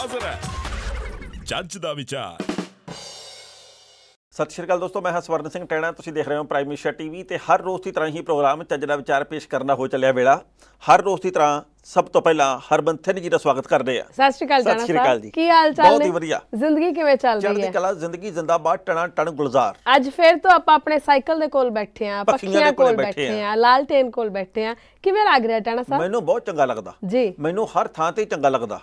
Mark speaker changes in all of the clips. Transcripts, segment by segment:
Speaker 1: ਹਾਜ਼ਰ ਹੈ ਜੱਜ ਦਾ ਵਿਚਾਰ ਸਤਿ ਸ਼੍ਰੀ ਅਕਾਲ ਦੋਸਤੋ ਮੈਂ ਹਾਂ ਸਵਰਨ ਸਿੰਘ
Speaker 2: ਟੈਣਾ ਤੁਸੀਂ ਦੇਖ ਰਹੇ ਹੋ ਪ੍ਰਾਈਮ ਏਸ਼ੀਆ ਟੀਵੀ ਤੇ ਹਰ ਰੋਜ਼ ਦੀ ਤਰ੍ਹਾਂ ਹੀ ਪ੍ਰੋਗਰਾਮ ਚੱਜ ਦਾ ਵਿਚਾਰ ਪੇਸ਼ ਕਰਨਾ ਹੋ ਚੱਲਿਆ ਵੇਲਾ ਹਰ ਰੋਜ਼ ਦੀ ਤਰ੍ਹਾਂ ਸਭ ਤੋਂ ਪਹਿਲਾਂ ਹਰਬੰਤ ਸਿੰਘ ਜੀ ਦਾ ਸਵਾਗਤ ਕਰਦੇ ਆ
Speaker 3: ਸਤਿ ਸ਼੍ਰੀ ਅਕਾਲ ਸਤਿ ਸ਼੍ਰੀ ਅਕਾਲ ਜੀ ਕੀ ਹਾਲ ਚਾਲ ਨੇ ਬਹੁਤ ਹੀ ਵਧੀਆ ਜ਼ਿੰਦਗੀ ਕਿਵੇਂ ਚੱਲ ਰਹੀ ਹੈ ਚੜ੍ਹਦੀ ਕਲਾ
Speaker 2: ਜ਼ਿੰਦਗੀ ਜ਼ਿੰਦਾਬਾਦ ਟਣਾ ਟਣ ਗੁਲਜ਼ਾਰ
Speaker 3: ਅੱਜ ਫੇਰ ਤੋਂ ਆਪਾਂ ਆਪਣੇ ਸਾਈਕਲ ਦੇ ਕੋਲ ਬੈਠੇ ਆ ਪੱਖੀਆਂ ਕੋਲ ਬੈਠੇ ਆ ਟੇਨ ਕੋਲ ਬੈਠੇ ਆ ਕਿਵੇਂ ਲੱਗ ਰਿਹਾ ਟਣਾ ਸਾਹਿਬ ਮੈਨੂੰ
Speaker 2: ਬਹੁਤ ਚੰਗਾ ਲੱਗਦਾ ਜੀ ਮੈਨੂੰ ਹਰ ਥਾਂ ਤੇ ਚੰਗਾ ਲੱਗਦਾ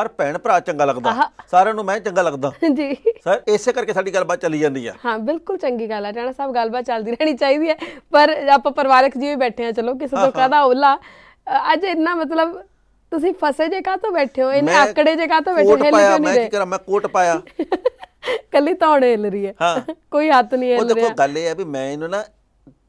Speaker 2: ਹਰ ਭੈਣ ਭਰਾ ਚੰਗਾ ਲੱਗਦਾ ਸਾਰਿਆਂ ਨੂੰ ਮੈਂ ਚੰਗਾ ਲੱਗਦਾ ਜੀ ਸਰ ਇਸੇ ਕਰਕੇ ਸਾਡੀ ਗੱਲਬਾਤ ਚੱਲੀ ਜਾਂਦੀ ਆ
Speaker 3: ਹਾਂ ਬਿਲਕੁਲ ਚੰਗੀ ਗੱਲ ਆ ਟਣਾ ਸਾਹਿਬ ਗੱਲਬਾਤ ਚੱਲਦੀ ਰਹਿਣੀ ਚਾਹੀਦੀ ਹੈ ਪਰ ਆਪਾਂ ਪਰਿਵਾਰਕ ਜੀ ਵੀ ਬੈਠੇ ਆ ਚਲੋ ਕਿਸੇ ਤੋਂ ਕਾਹਦਾ ਓਲਾ ਅੱਜ ਇੰਨਾ ਮਤਲਬ ਤੁਸੀਂ ਫਸੇ ਜੇ ਕਾ ਤੋਂ ਬੈਠੇ ਹੋ ਇਹਨੇ ਆਕੜੇ ਜੇ ਕਾ ਤੋਂ ਬੈਠੇ ਹੋ ਨਹੀਂ ਮੈਂ ਕੀ
Speaker 2: ਕਰਾਂ ਮੈਂ ਕੋਟ ਪਾਇਆ
Speaker 3: ਕੱਲੀ ਤੌੜੇ ਹਿੱਲ ਰਹੀ ਹੈ ਹਾਂ ਕੋਈ ਹੱਥ ਨਹੀਂ ਹਿੱਲ ਰਿਹਾ ਉਹ ਦੇਖੋ
Speaker 2: ਗੱਲ ਇਹ ਹੈ ਵੀ ਮੈਂ ਇਹਨੂੰ ਨਾ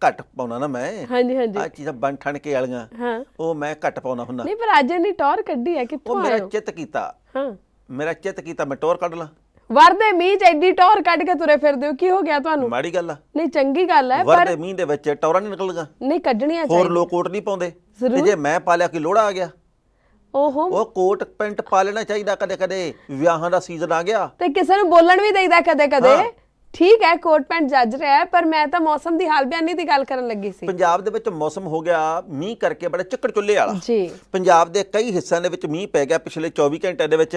Speaker 2: ਘੱਟ ਪਾਉਣਾ ਨਾ ਮੈਂ ਹਾਂਜੀ ਹਾਂਜੀ ਆ ਚੀਜ਼ਾਂ ਬਣ ਠਣ ਕੇ ਵਾਲੀਆਂ ਹਾਂ ਉਹ ਮੈਂ ਘੱਟ ਪਾਉਣਾ ਹੁੰਦਾ ਨਹੀਂ
Speaker 3: ਪਰ ਅੱਜ ਇਹਨੇ ਟੌਰ ਕੱਢੀ ਹੈ ਕਿੱਥੋਂ ਆਇਆ ਉਹ ਮੇਰਾ
Speaker 2: ਚਿੱਤ ਕੀਤਾ ਹਾਂ ਮੇਰਾ ਚਿੱਤ ਕੀਤਾ ਮੈਂ ਟੌਰ ਕੱਢ ਲਾਂ
Speaker 3: ਵਰਦੇ ਮੀਂਹ ਚ ਐਡੀ ਟੌਰ ਕੱਢ ਕੇ ਤੁਰੇ ਫਿਰਦੇ ਹੋ ਕੀ ਹੋ ਗਿਆ ਤੁਹਾਨੂੰ ਮਾੜੀ ਗੱਲ ਆ ਨਹੀਂ ਚੰਗੀ ਗੱਲ ਆ ਪਰ ਵਰਦੇ
Speaker 2: ਮੀਂਹ ਦੇ ਵਿੱਚ ਟੌਰਾਂ ਨਹੀਂ ਨਿਕਲਗਾ
Speaker 3: ਨਹੀਂ ਕੱਢਣੀਆਂ ਚਾਹੀਦੀਆਂ ਹੋਰ
Speaker 2: ਲੋਕ ਕੋਟ ਨਹੀਂ ਪਾਉਂਦੇ ਤੇ ਜੇ ਮੈਂ ਪਾ ਲਿਆ ਕਿ ਲੋੜਾ ਆ ਗਿਆ ਓਹੋ ਉਹ ਕੋਟ ਪੈਂਟ ਪਾ ਲੈਣਾ ਚਾਹੀਦਾ ਕਦੇ ਕਦੇ ਵਿਆਹਾਂ ਦਾ ਸੀਜ਼ਨ ਆ ਗਿਆ
Speaker 3: ਤੇ ਕਿਸੇ ਨੂੰ ਬੋਲਣ ਵੀ ਦੇਈਦਾ ਕਦੇ ਕਦੇ ਠੀਕ ਹੈ ਕੋਟ ਪੈਂਟ ਜੱਜ ਰਿਹਾ ਪਰ ਮੈਂ ਤਾਂ ਮੌਸਮ ਦੀ ਹਾਲ ਬਿਆਨੀ ਦੀ ਗੱਲ ਕਰਨ ਲੱਗੀ ਸੀ
Speaker 2: ਪੰਜਾਬ ਦੇ ਵਿੱਚ ਮੌਸਮ ਹੋ ਗਿਆ ਮੀਂਹ ਕਰਕੇ ਬੜਾ ਚੱਕੜ ਚੁੱਲੇ ਵਾਲਾ ਜੀ ਪੰਜਾਬ ਦੇ ਕਈ ਹਿੱਸਿਆਂ ਦੇ ਵਿੱਚ ਮੀਂਹ ਪੈ ਗਿਆ ਪਿਛਲੇ 24 ਘੰਟਿਆਂ ਦੇ ਵਿੱਚ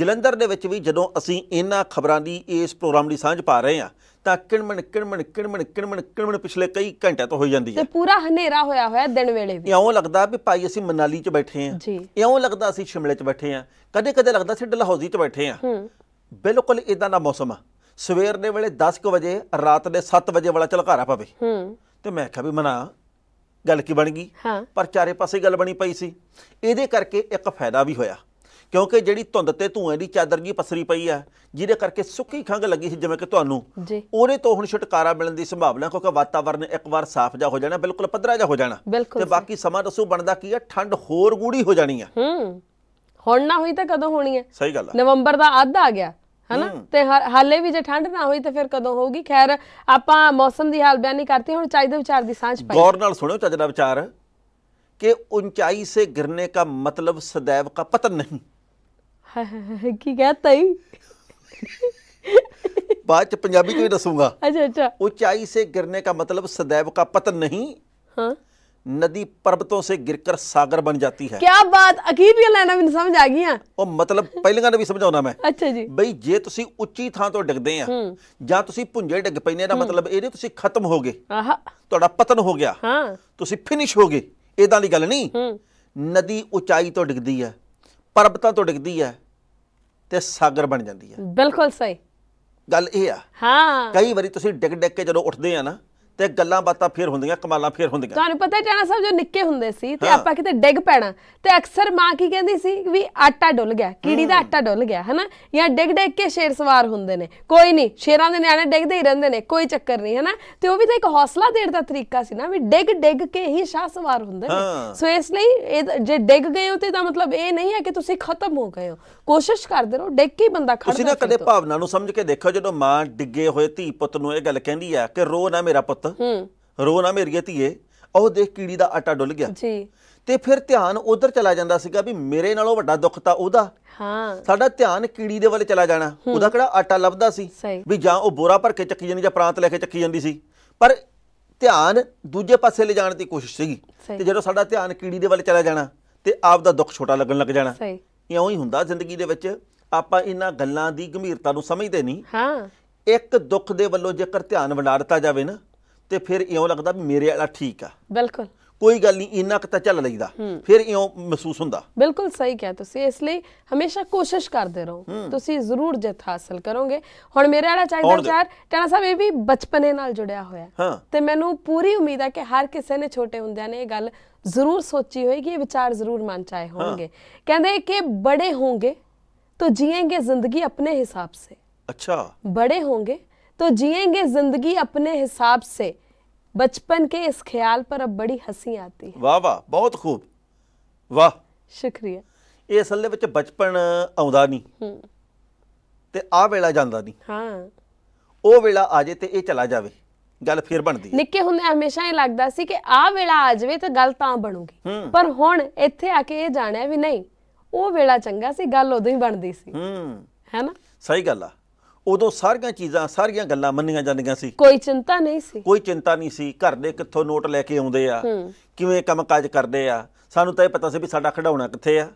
Speaker 2: ਜਲੰਧਰ ਦੇ ਵਿੱਚ ਵੀ ਜਦੋਂ ਅਸੀਂ ਇਹਨਾਂ ਖਬਰਾਂ ਦੀ ਇਸ ਪ੍ਰੋਗਰਾਮ ਦੀ ਸਾਂਝ ਪਾ ਰਹੇ ਹਾਂ ਤਾਂ ਕਿਣਮਣ ਕਿਣਮਣ ਕਿਣਮਣ ਕਿਣਮਣ ਕਿਣਮਣ ਪਿਛਲੇ ਕਈ ਘੰਟਿਆਂ ਤੋਂ ਹੋਈ ਜਾਂਦੀ ਹੈ
Speaker 3: ਤੇ ਪੂਰਾ ਹਨੇਰਾ ਹੋਇਆ ਹੋਇਆ ਦਿਨ ਵੇਲੇ ਵੀ
Speaker 2: ਇਉਂ ਲੱਗਦਾ ਵੀ ਭਾਈ ਅਸੀਂ ਮਨਾਲੀ 'ਚ ਬੈਠੇ ਆਂ ਇਉਂ ਲੱਗਦਾ ਅਸੀਂ ਸ਼ਿਮਲੇ 'ਚ ਬੈਠੇ ਆਂ ਕਦੇ-ਕਦੇ ਲੱਗਦਾ ਸੀ ਡਲਹੌਜ਼ੀ 'ਚ ਬੈਠੇ ਆਂ ਬਿਲਕੁਲ ਇਦਾਂ ਦਾ ਮੌਸਮ ਆ ਸਵੇਰ ਦੇ ਵੇਲੇ 10:00 ਵਜੇ ਰਾਤ ਦੇ 7 ਵਜੇ ਵਾਲਾ ਝਲਕਾਰਾ ਪਵੇ ਹੂੰ ਤੇ ਮੈਂ ਕਿਹਾ ਵੀ ਮਨਾ ਗੱਲ ਕੀ ਬਣ ਗਈ ਹਾਂ ਪਰ ਚਾਰੇ ਪਾਸੇ ਗੱਲ ਬਣੀ ਪਈ ਸੀ ਇਹਦੇ ਕਰਕੇ ਇੱਕ ਫਾਇਦਾ ਵੀ ਹੋਇਆ ਕਿਉਂਕਿ ਜਿਹੜੀ ਧੁੰਦ ਤੇ ਧੂਏ ਦੀ ਚਾਦਰ ਜੀ ਪਸਰੀ ਪਈ ਆ ਜਿਹਦੇ ਕਰਕੇ ਸੁੱਕੀ ਖੰਗ ਲੱਗੀ ਸੀ ਜਿਵੇਂ ਕਿ ਤੁਹਾਨੂੰ ਉਹਦੇ ਤੋਂ ਹੁਣ ਛੁਟਕਾਰਾ ਮਿਲਣ ਦੀ ਸੰਭਾਵਨਾ ਕਿਉਂਕਿ ਵਾਤਾਵਰਨ ਇੱਕ ਵਾਰ ਸਾਫ਼ ਜਾ ਹੋ ਜਾਣਾ ਬਿਲਕੁਲ ਪੱਧਰਾ ਜਾ ਹੋ ਜਾਣਾ ਤੇ ਬਾਕੀ ਸਮਾਂ ਦੱਸੋ ਬਣਦਾ ਕੀ ਆ ਠੰਡ ਹੋਰ ਗੂੜੀ ਹੋ ਜਾਣੀ ਆ
Speaker 3: ਹੂੰ ਹੁਣ ਨਾ ਹੋਈ ਤਾਂ ਕਦੋਂ ਹੋਣੀ ਹੈ ਸਹੀ ਗੱਲ ਆ ਨਵੰਬਰ ਦਾ ਅੱਧ ਆ ਗਿਆ ਹਨਾ ਤੇ ਹਾਲੇ ਵੀ ਜੇ ਠੰਡ ਨਾ ਹੋਈ ਤਾਂ ਫਿਰ ਕਦੋਂ ਹੋਊਗੀ ਖੈਰ ਆਪਾਂ ਮੌਸਮ ਦੀ ਹਾਲ ਬਿਆਨੀ ਕਰਤੀ ਹੁਣ ਚਾਹੀਦੇ ਵਿਚਾਰ ਦੀ ਸਾਂਝ ਪਾਈ ਗੌਰ
Speaker 2: ਨਾਲ ਸੁਣਿਓ ਚੱਜ ਦਾ ਵਿਚਾਰ ਕਿ ਉਚਾਈ ਸੇ ਗਿਰਨੇ ਦਾ ਮਤਲਬ ਸदैव का पतन
Speaker 3: ਹਾਏ ਕੀ ਕਹਤਾ ਹੀ
Speaker 2: ਬਾਅਦ ਚ ਪੰਜਾਬੀ ਚ ਵੀ ਦੱਸੂਗਾ ਅੱਛਾ ਅੱਛਾ ਉਚਾਈ ਸੇ ਗਿਰਨੇ ਦਾ ਮਤਲਬ ਸਦੈਵ ਕਾ ਪਤਨ ਨਹੀਂ ਹਾਂ ਨਦੀ ਪਰਬਤੋਂ ਸੇ ਗਿਰਕਰ ਸਾਗਰ ਬਣ ਜਾਂਦੀ ਹੈ। ਕੀ
Speaker 3: ਬਾਤ ਇਹ ਲੈਣਾ ਮੈਨੂੰ ਸਮਝ ਆ ਗਈਆਂ
Speaker 2: ਉਹ ਮਤਲਬ ਪਹਿਲੀਆਂ ਨੇ ਵੀ ਸਮਝਾਉਣਾ ਮੈਂ ਅੱਛਾ ਜੀ ਬਈ ਜੇ ਤੁਸੀਂ ਉੱਚੀ ਥਾਂ ਤੋਂ ਡਿੱਗਦੇ ਆ ਜਾਂ ਤੁਸੀਂ ਭੁੰਜੇ ਡਿੱਗ ਪੈਨੇ ਦਾ ਮਤਲਬ ਇਹ ਨਹੀਂ ਤੁਸੀਂ ਖਤਮ ਹੋ ਗਏ ਆਹਾ ਤੁਹਾਡਾ ਪਤਨ ਹੋ ਗਿਆ ਹਾਂ ਤੁਸੀਂ ਫਿਨਿਸ਼ ਹੋ ਗਏ ਇਦਾਂ ਦੀ ਗੱਲ ਨਹੀਂ ਨਦੀ ਉਚਾਈ ਤੋਂ ਡਿੱਗਦੀ ਹੈ ਪਰਬਤਾਂ ਤੋਂ ਡਿੱਗਦੀ ਹੈ ਤੇ ਸਾਗਰ ਬਣ ਜਾਂਦੀ ਹੈ ਬਿਲਕੁਲ ਸਹੀ ਗੱਲ ਇਹ ਆ
Speaker 3: ਹਾਂ ਕਈ
Speaker 2: ਵਾਰੀ ਤੁਸੀਂ ਡਿੱਗ ਡਿੱਗ ਕੇ ਜਦੋਂ ਉੱਠਦੇ ਆ ਨਾ ਤੇ ਗੱਲਾਂ ਬਾਤਾਂ ਫੇਰ ਹੁੰਦੀਆਂ ਕਮਾਲਾਂ ਫੇਰ ਹੁੰਦੀਆਂ
Speaker 3: ਤੁਹਾਨੂੰ ਪਤਾ ਹੈ ਟਾਣਾ ਸਾਹਿਬ ਜੋ ਨਿੱਕੇ ਹੁੰਦੇ ਸੀ ਤੇ ਆਪਾਂ ਕਿਤੇ ਡਿੱਗ ਪੈਣਾ ਤੇ ਅਕਸਰ ਮਾਂ ਕੀ ਕਹਿੰਦੀ ਸੀ ਵੀ ਆਟਾ ਡੁੱਲ ਗਿਆ ਕੀੜੀ ਦਾ ਆਟਾ ਡੁੱਲ ਗਿਆ ਹਨਾ ਜਾਂ ਡਿੱਗ ਡਿੱਗ ਕੇ ਸ਼ੇਰ ਸਵਾਰ ਹੁੰਦੇ ਨੇ ਕੋਈ ਨਹੀਂ ਸ਼ੇਰਾਂ ਦੇ ਨਿਆਣੇ ਡਿੱਗਦੇ ਹੀ ਰਹਿੰਦੇ ਨੇ ਕੋਈ ਚੱਕਰ ਨਹੀਂ ਹਨਾ ਤੇ ਉਹ ਵੀ ਤਾਂ ਇੱਕ ਹੌਸਲਾ ਦੇਣ ਦਾ ਤਰੀਕਾ ਸੀ ਨਾ ਵੀ ਡਿੱਗ ਡਿੱਗ ਕੇ ਹੀ ਸ਼ਾਹ ਸਵਾਰ ਹੁੰਦੇ ਨੇ ਸੋ ਇਸ ਲਈ ਜੇ ਡਿੱਗ ਗਏ ਹੋ ਤੇ ਦਾ ਮਤਲਬ ਇਹ ਨਹੀਂ ਹੈ ਕਿ ਤੁਸੀਂ ਖਤਮ ਹੋ ਗਏ ਹੋ ਕੋਸ਼ਿਸ਼ ਕਰਦੇ ਰਹੋ ਡਿੱਗ ਕੇ ਬੰਦਾ ਖੜਦਾ ਤੁਸੀਂ ਨਾ
Speaker 2: ਕਦੇ ਭਾਵਨਾ ਨੂੰ ਸਮਝ ਕੇ ਦੇਖੋ ਜਦੋਂ ਮਾਂ ਡਿੱਗੇ ਹੋਏ ਧੀ ਪੁੱਤ ਨੂੰ ਇਹ ਗੱਲ ਕਹਿੰਦੀ ਆ ਕਿ ਰੋ ਨਾ ਮੇਰਾ ਪੁੱਤ ਹੂੰ ਰੋ ਨਾ ਮੇਰੀਏ ਧੀਏ ਉਹ ਦੇਖ ਕੀੜੀ ਦਾ ਆਟਾ ਡੁੱਲ ਗਿਆ ਜੀ ਤੇ ਫਿਰ ਧਿਆਨ ਉਧਰ ਚਲਾ ਜਾਂਦਾ ਸੀਗਾ ਵੀ ਮੇਰੇ ਨਾਲੋਂ ਵੱਡਾ ਦੁੱਖ ਤਾਂ ਉਹਦਾ ਹਾਂ ਸਾਡਾ ਧਿਆਨ ਕੀੜੀ ਦੇ ਵੱਲ ਚਲਾ ਜਾਣਾ ਉਹਦਾ ਕਿਹੜਾ ਆਟਾ ਲੱਭਦਾ ਸੀ ਵੀ ਜਾਂ ਉਹ ਬੋਰਾ ਭਰ ਕੇ ਚੱਕੀ ਜਾਂਦੀ ਜਾਂ ਪ੍ਰਾਂਤ ਲੈ ਕੇ ਚੱਕੀ ਜਾਂਦੀ ਸੀ ਪਰ ਧਿਆਨ ਦੂਜੇ ਪਾਸੇ ਲੈ ਜਾਣ ਦੀ ਕੋਸ਼ਿਸ਼ ਸੀਗੀ ਤੇ ਜਦੋਂ ਸਾਡਾ ਧਿਆਨ ਕੀੜੀ ਦੇ ਵੱਲ ਚਲਾ ਜਾਣਾ ਤੇ ਆਪ ਦਾ ਦੁੱਖ ਛੋਟਾ ਲੱਗਣ ਲੱਗ ਜਾਣਾ ਸਹੀ ਇਉਂ ਹੀ ਹੁੰਦਾ ਜ਼ਿੰਦਗੀ ਦੇ ਵਿੱਚ ਆਪਾਂ ਇਹਨਾਂ ਗੱਲਾਂ ਦੀ ਗੰਭੀਰਤਾ ਨੂੰ ਸਮਝਦੇ ਨਹੀਂ ਹਾਂ ਇੱਕ ਦੁੱਖ ਦੇ ਵੱਲੋਂ ਜੇਕਰ ਧਿਆਨ ਵੰਡਾ ਦਿੱਤਾ ਜਾਵੇ ਨਾ ਤੇ ਫਿਰ ਇਉਂ ਲੱਗਦਾ ਵੀ ਮੇਰੇ ਵਾਲਾ ਠੀਕ ਆ ਬਿਲਕੁਲ ਕੋਈ ਗੱਲ ਨਹੀਂ ਇੰਨਾ ਕੁ ਤਾਂ ਚੱਲ ਲਈਦਾ ਫਿਰ ਇਉਂ ਮਹਿਸੂਸ ਹੁੰਦਾ
Speaker 3: ਬਿਲਕੁਲ ਸਹੀ ਕਿਹਾ ਤੁਸੀਂ ਇਸ ਲਈ ਹਮੇਸ਼ਾ ਕੋਸ਼ਿਸ਼ ਕਰਦੇ ਰਹੋ ਤੁਸੀਂ ਜ਼ਰੂਰ ਜਿੱਤ ਹਾਸਲ ਕਰੋਗੇ ਹੁਣ ਮੇਰੇ ਵਾਲਾ ਚਾਹੀਦਾ ਵਿਚਾਰ ਟਾਣਾ ਸਾਹਿਬ ਇਹ ਵੀ ਬਚਪਨੇ ਨਾਲ ਜੁੜਿਆ ਹੋਇਆ ਤੇ ਮੈਨੂੰ ਪੂਰੀ ਉਮੀਦ ਹੈ ਕਿ ਹਰ ਕਿਸੇ ਨੇ ਛੋਟੇ ਹੁੰਦਿਆਂ ਨੇ ਇਹ ਗੱਲ ਜ਼ਰੂਰ ਸੋਚੀ ਹੋਏਗੀ ਇਹ ਵਿਚਾਰ ਜ਼ਰੂਰ ਮਨ ਚ ਆਏ ਹੋਣਗੇ ਕਹਿੰਦੇ ਕਿ ਬੜੇ ਹੋਣਗੇ ਤੋ ਜੀਏਂਗੇ ਜ਼ਿੰਦਗੀ ਆਪਣੇ ਹਿਸਾਬ ਸੇ ਅੱਛਾ ਬੜੇ ਹੋਣਗੇ तो जिएंगे जिंदगी अपने हिसाब से बचपन के इस ख्याल पर अब ਬੜੀ ਹਸੀ ਆਤੀ ਹੈ
Speaker 2: ਵਾਹ ਵਾਹ ਬਹੁਤ ਖੂਬ ਵਾਹ ਸ਼ੁਕਰੀਆ ਇਹ ਅਸਲ ਦੇ ਵਿੱਚ ਬਚਪਨ ਆਉਂਦਾ ਨਹੀਂ ਤੇ ਆ ਵੇਲਾ ਜਾਂਦਾ ਨਹੀਂ ਹਾਂ ਉਹ ਵੇਲਾ ਆ ਜੇ ਤੇ ਇਹ ਚਲਾ ਜਾਵੇ ਗੱਲ ਫੇਰ ਬਣਦੀ
Speaker 3: ਨਿੱਕੇ ਹੁੰਦੇ ਹਮੇਸ਼ਾ ਇਹ ਲੱਗਦਾ ਸੀ ਕਿ ਆ ਵੇਲਾ ਆ ਜਾਵੇ ਤਾਂ ਗੱਲ ਤਾਂ ਬਣੂਗੀ ਪਰ ਹੁਣ ਇੱਥੇ ਆ ਕੇ ਇਹ ਜਾਣਿਆ ਵੀ ਨਹੀਂ ਉਹ ਵੇਲਾ ਚੰਗਾ ਸੀ ਗੱਲ ਉਦੋਂ ਹੀ ਬਣਦੀ ਸੀ ਹੂੰ ਹੈਨਾ
Speaker 2: ਸਹੀ ਗੱਲ ਆ ਉਦੋਂ ਸਾਰੀਆਂ ਚੀਜ਼ਾਂ ਸਾਰੀਆਂ ਗੱਲਾਂ ਮੰਨੀਆਂ ਜਾਂਦੀਆਂ ਸੀ
Speaker 3: ਕੋਈ ਚਿੰਤਾ ਨਹੀਂ ਸੀ
Speaker 2: ਕੋਈ ਚਿੰਤਾ ਨਹੀਂ ਸੀ ਘਰ ਦੇ ਕਿੱਥੋਂ ਨੋਟ ਲੈ ਕੇ ਆਉਂਦੇ ਆ ਕਿਵੇਂ ਕੰਮਕਾਜ ਕਰਦੇ ਆ ਸਾਨੂੰ ਤਾਂ ਇਹ ਪਤਾ ਸੀ ਵੀ ਸਾਡਾ ਖਡਾਉਣਾ ਕਿੱਥੇ ਆ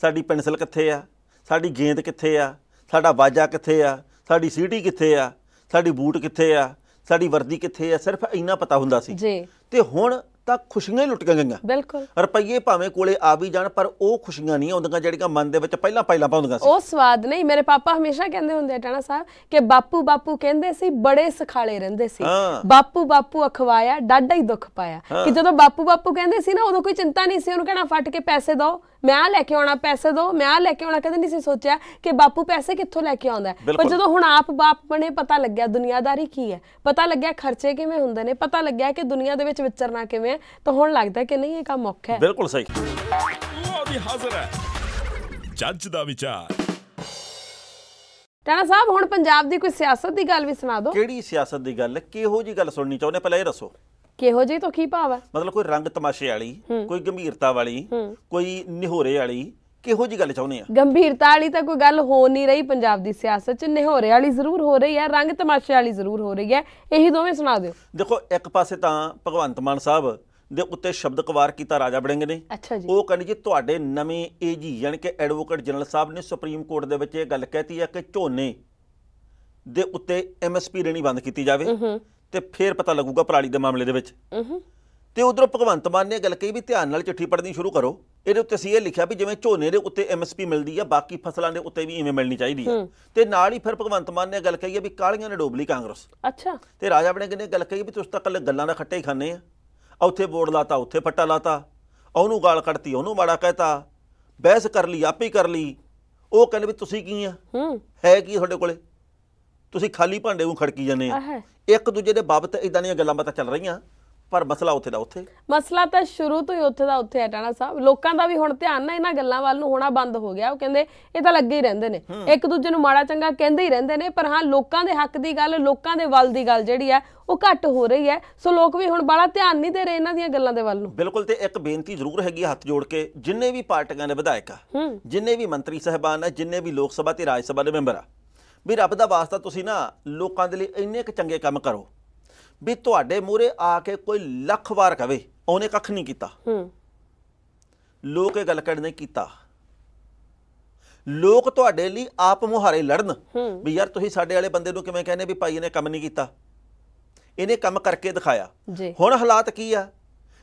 Speaker 2: ਸਾਡੀ ਪੈਨਸਲ ਕਿੱਥੇ ਆ ਸਾਡੀ ਗੇਂਦ ਕਿੱਥੇ ਆ ਸਾਡਾ ਵਾਜਾ ਕਿੱਥੇ ਆ ਸਾਡੀ ਸੀਟੀ ਕਿੱਥੇ ਆ ਸਾਡੀ ਬੂਟ ਕਿੱਥੇ ਆ ਸਾਡੀ ਵਰਦੀ ਕਿੱਥੇ ਆ ਸਿਰਫ ਇੰਨਾ ਪਤਾ ਹੁੰਦਾ ਸੀ ਜੀ ਤੇ ਹੁਣ ਤਾਂ ਖੁਸ਼ੀਆਂ ਹੀ ਲੁੱਟੀਆਂ ਗਈਆਂ ਬਿਲਕੁਲ ਰੁਪਈਏ ਭਾਵੇਂ ਕੋਲੇ ਆ ਵੀ ਜਾਣ ਪਰ ਉਹ ਖੁਸ਼ੀਆਂ ਨਹੀਂ ਆਉਂਦੀਆਂ ਜਿਹੜੀਆਂ ਮਨ ਦੇ ਵਿੱਚ ਪਹਿਲਾਂ ਪਹਿਲਾਂ ਪਾਉਂਦੀਆਂ ਸੀ
Speaker 3: ਉਹ ਸਵਾਦ ਨਹੀਂ ਮੇਰੇ ਪਾਪਾ ਹਮੇਸ਼ਾ ਕਹਿੰਦੇ ਹੁੰਦੇ ਆ ਟਾਣਾ ਸਾਹਿਬ ਕਿ ਬਾਪੂ ਬਾਪੂ ਕਹਿੰਦੇ ਸੀ ਬੜੇ ਸਖਾਲੇ ਰਹਿੰਦੇ ਸੀ ਬਾਪੂ ਬਾਪੂ ਅਖਵਾਇਆ ਡਾਡਾ ਹੀ ਦੁੱਖ ਪਾਇਆ ਕਿ ਜਦੋਂ ਬਾਪੂ ਬਾਪੂ ਕਹਿੰਦੇ ਸੀ ਨਾ ਉਦੋਂ ਕੋਈ ਚਿੰਤਾ ਨਹੀਂ ਸੀ ਉਹਨੂੰ ਕਹਿਣਾ ਫੱਟ ਕੇ ਪੈਸੇ ਦਿਓ ਮੈਂ ਆ ਲੈ ਕੇ ਆਉਣਾ ਪੈਸੇ ਦੋ ਮੈਂ ਆ ਲੈ ਕੇ ਆਉਣਾ ਕਦੇ ਨਹੀਂ ਸੀ ਸੋਚਿਆ ਕਿ ਬਾਪੂ ਪੈਸੇ ਕਿੱਥੋਂ ਲੈ ਕੇ ਆਉਂਦਾ ਪਰ ਜਦੋਂ ਹੁਣ ਆਪ ਬਾਪ ਬਣੇ ਪਤਾ ਲੱਗਿਆ ਦੁਨੀਆਦਾਰੀ ਕੀ ਹੈ ਪਤਾ ਲੱਗਿਆ ਖਰਚੇ ਕਿਵੇਂ ਹੁੰਦੇ ਨੇ ਪਤਾ ਲੱਗਿਆ ਕਿ ਦੁਨੀਆ ਦੇ ਵਿੱਚ ਵਿਚਰਨਾ ਕਿਵੇਂ ਹੈ ਤਾਂ ਹੁਣ ਲੱਗਦਾ ਕਿ ਨਹੀਂ ਇਹ ਕੰਮ ਔਖਾ ਹੈ
Speaker 1: ਬਿਲਕੁਲ ਸਹੀ ਉਹ ਵੀ ਹਾਜ਼ਰ ਹੈ ਜੱਜ ਦਾ ਵਿਚਾਰ
Speaker 3: ਤਾਨਾ ਸਾਹਿਬ ਹੁਣ ਪੰਜਾਬ ਦੀ ਕੋਈ ਸਿਆਸਤ ਦੀ ਗੱਲ ਵੀ ਸੁਣਾ ਦਿਓ
Speaker 2: ਕਿਹੜੀ ਸਿਆਸਤ ਦੀ ਗੱਲ ਕਿਹੋ ਜੀ ਗੱਲ ਸੁਣਨੀ ਚਾਹੁੰਦੇ ਪਹਿਲਾਂ ਇਹ ਦੱਸੋ
Speaker 3: ਕਿਹੋ ਜਿਹੀ ਤੋਂ ਕੀ ਭਾਵ ਹੈ
Speaker 2: ਮਤਲਬ ਕੋਈ ਰੰਗ ਤਮਾਸ਼ੇ ਵਾਲੀ ਕੋਈ ਗੰਭੀਰਤਾ ਵਾਲੀ ਕੋਈ ਨਿਹੋਰੇ ਵਾਲੀ ਕਿਹੋ ਜੀ ਗੱਲ ਚਾਹੁੰਦੇ ਆ
Speaker 3: ਗੰਭੀਰਤਾ ਵਾਲੀ ਤਾਂ ਕੋਈ ਗੱਲ ਹੋ ਨਹੀਂ ਰਹੀ ਪੰਜਾਬ ਦੀ ਸਿਆਸਤ 'ਚ ਨਿਹੋਰੇ ਵਾਲੀ ਜ਼ਰੂਰ ਹੋ ਰਹੀ ਹੈ ਰੰਗ ਤਮਾਸ਼ੇ ਵਾਲੀ ਜ਼ਰੂਰ ਹੋ ਰਹੀ ਹੈ ਇਹੀ ਦੋਵੇਂ ਸੁਣਾ ਦਿਓ
Speaker 2: ਦੇਖੋ ਇੱਕ ਪਾਸੇ ਤਾਂ ਭਗਵੰਤ ਮਾਨ ਸਾਹਿਬ ਦੇ ਉੱਤੇ ਸ਼ਬਦਕਵਾਰ ਕੀਤਾ ਰਾਜਾ ਬੜਿੰਗ ਨੇ ਉਹ ਕਹਿੰਦੇ ਜੀ ਤੁਹਾਡੇ ਨਵੇਂ ਏਜੀ ਯਾਨੀ ਕਿ ਐਡਵੋਕੇਟ ਜਨਰਲ ਸਾਹਿਬ ਨੇ ਸੁਪਰੀਮ ਕੋਰਟ ਦੇ ਵਿੱਚ ਇਹ ਗੱਲ ਕਹਿਤੀ ਆ ਕਿ ਝੋਨੇ ਦੇ ਉੱਤੇ ਐਮਐਸਪੀ ਰੇਣੀ ਬੰਦ ਕੀਤੀ ਜਾਵੇ ਤੇ ਫੇਰ ਪਤਾ ਲੱਗੂਗਾ ਪ੍ਰਾਲੀ ਦੇ ਮਾਮਲੇ ਦੇ ਵਿੱਚ ਤੇ ਉਧਰੋਂ ਭਗਵੰਤ ਮਾਨ ਨੇ ਗੱਲ ਕਹੀ ਵੀ ਧਿਆਨ ਨਾਲ ਚਿੱਠੀ ਪੜ੍ਹਨੀ ਸ਼ੁਰੂ ਕਰੋ ਇਹਦੇ ਉੱਤੇ ਸੀ ਇਹ ਲਿਖਿਆ ਵੀ ਜਿਵੇਂ ਝੋਨੇ ਦੇ ਉੱਤੇ ਐਮਐਸਪੀ ਮਿਲਦੀ ਆ ਬਾਕੀ ਫਸਲਾਂ ਦੇ ਉੱਤੇ ਵੀ ਇਵੇਂ ਮਿਲਣੀ ਚਾਹੀਦੀ ਆ ਤੇ ਨਾਲ ਹੀ ਫਿਰ ਭਗਵੰਤ ਮਾਨ ਨੇ ਗੱਲ ਕਹੀ ਆ ਵੀ ਕਾਲੀਆਂ ਨੇ ਡੋਬਲੀ ਕਾਂਗਰਸ ਅੱਛਾ ਤੇ ਰਾਜਾ ਆਪਣੇ ਕਹਿੰਦੇ ਗੱਲ ਕਹੀ ਵੀ ਤੁਸੀਂ ਤਾਂ ਕੱਲੇ ਗੱਲਾਂ ਦਾ ਖੱਟੇ ਹੀ ਖਾਨੇ ਆ ਉੱਥੇ ਬੋਰਡ ਲਾਤਾ ਉੱਥੇ ਫੱਟਾ ਲਾਤਾ ਉਹਨੂੰ ਗਾਲ ਕੱਢਤੀ ਉਹਨੂੰ ਮਾੜਾ ਕਹਿਤਾ ਬਹਿਸ ਕਰ ਲਈ ਆਪੇ ਕਰ ਲਈ ਉਹ ਕਹਿੰਦੇ ਵੀ ਤੁਸੀਂ ਕੀ ਆ ਹੈ ਕੀ ਤੁਹਾਡੇ ਕੋਲੇ ਤੁਸੀਂ ਖਾਲੀ ਭਾਂਡੇ ਨੂੰ ਖੜਕੀ ਜਾਂਦੇ ਆ ਇੱਕ ਦੂਜੇ ਦੇ ਬਾਬਤ ਇਦਾਂ ਦੀਆਂ ਗੱਲਾਂ ਬਾਤਾਂ ਚੱਲ ਰਹੀਆਂ ਪਰ ਮਸਲਾ ਉੱਥੇ ਦਾ ਉੱਥੇ
Speaker 3: ਮਸਲਾ ਤਾਂ ਸ਼ੁਰੂ ਤੋਂ ਹੀ ਉੱਥੇ ਦਾ ਉੱਥੇ ਹੈ ਟਾਣਾ ਸਾਹਿਬ ਲੋਕਾਂ ਦਾ ਵੀ ਹੁਣ ਧਿਆਨ ਨਾ ਇਹਨਾਂ ਗੱਲਾਂ ਵੱਲ ਨੂੰ ਹੋਣਾ ਬੰਦ ਹੋ ਗਿਆ ਉਹ ਕਹਿੰਦੇ ਇਹ ਤਾਂ ਲੱਗੇ ਹੀ ਰਹਿੰਦੇ ਨੇ ਇੱਕ ਦੂਜੇ ਨੂੰ ਮਾੜਾ ਚੰਗਾ ਕਹਿੰਦੇ ਹੀ ਰਹਿੰਦੇ ਨੇ ਪਰ ਹਾਂ ਲੋਕਾਂ ਦੇ ਹੱਕ ਦੀ ਗੱਲ ਲੋਕਾਂ ਦੇ ਵੱਲ ਦੀ ਗੱਲ ਜਿਹੜੀ ਹੈ ਉਹ ਘੱਟ ਹੋ ਰਹੀ ਹੈ ਸੋ ਲੋਕ ਵੀ ਹੁਣ ਬੜਾ ਧਿਆਨ ਨਹੀਂ ਦੇ ਰਹੇ ਇਹਨਾਂ ਦੀਆਂ ਗੱਲਾਂ ਦੇ ਵੱਲ ਨੂੰ
Speaker 2: ਬਿਲਕੁਲ ਤੇ ਇੱਕ ਬੇਨਤੀ ਜ਼ਰੂਰ ਹੈਗੀ ਹੱਥ ਜੋੜ ਕੇ ਜਿੰਨੇ ਵੀ ਪਾਰਟੀਆਂ ਦੇ ਵਿਧਾਇਕ ਆ ਜਿੰਨੇ ਵੀ ਮੰਤਰੀ ਸਹਿਬਾਨ ਆ ਜਿੰਨੇ ਵੀ ਲੋਕ ਸਭਾ ਤੇ ਰਾਜ ਸਭਾ ਦੇ ਮੈਂਬਰ ਆ ਵੀ ਰੱਬ ਦਾ ਵਾਸਤਾ ਤੁਸੀਂ ਨਾ ਲੋਕਾਂ ਦੇ ਲਈ ਇੰਨੇ ਕ ਚੰਗੇ ਕੰਮ ਕਰੋ ਵੀ ਤੁਹਾਡੇ ਮੂਹਰੇ ਆ ਕੇ ਕੋਈ ਲੱਖ ਵਾਰ ਕਵੇ ਉਹਨੇ ਕੱਖ ਨਹੀਂ ਕੀਤਾ ਹੂੰ ਲੋਕ ਇਹ ਗੱਲ ਕਰਨੇ ਕੀਤਾ ਲੋਕ ਤੁਹਾਡੇ ਲਈ ਆਪ ਮੁਹਾਰੇ ਲੜਨ ਵੀ ਯਾਰ ਤੁਸੀਂ ਸਾਡੇ ਵਾਲੇ ਬੰਦੇ ਨੂੰ ਕਿਵੇਂ ਕਹਿੰਦੇ ਵੀ ਭਾਈ ਇਹਨੇ ਕੰਮ ਨਹੀਂ ਕੀਤਾ ਇਹਨੇ ਕੰਮ ਕਰਕੇ ਦਿਖਾਇਆ ਹੁਣ ਹਾਲਾਤ ਕੀ ਆ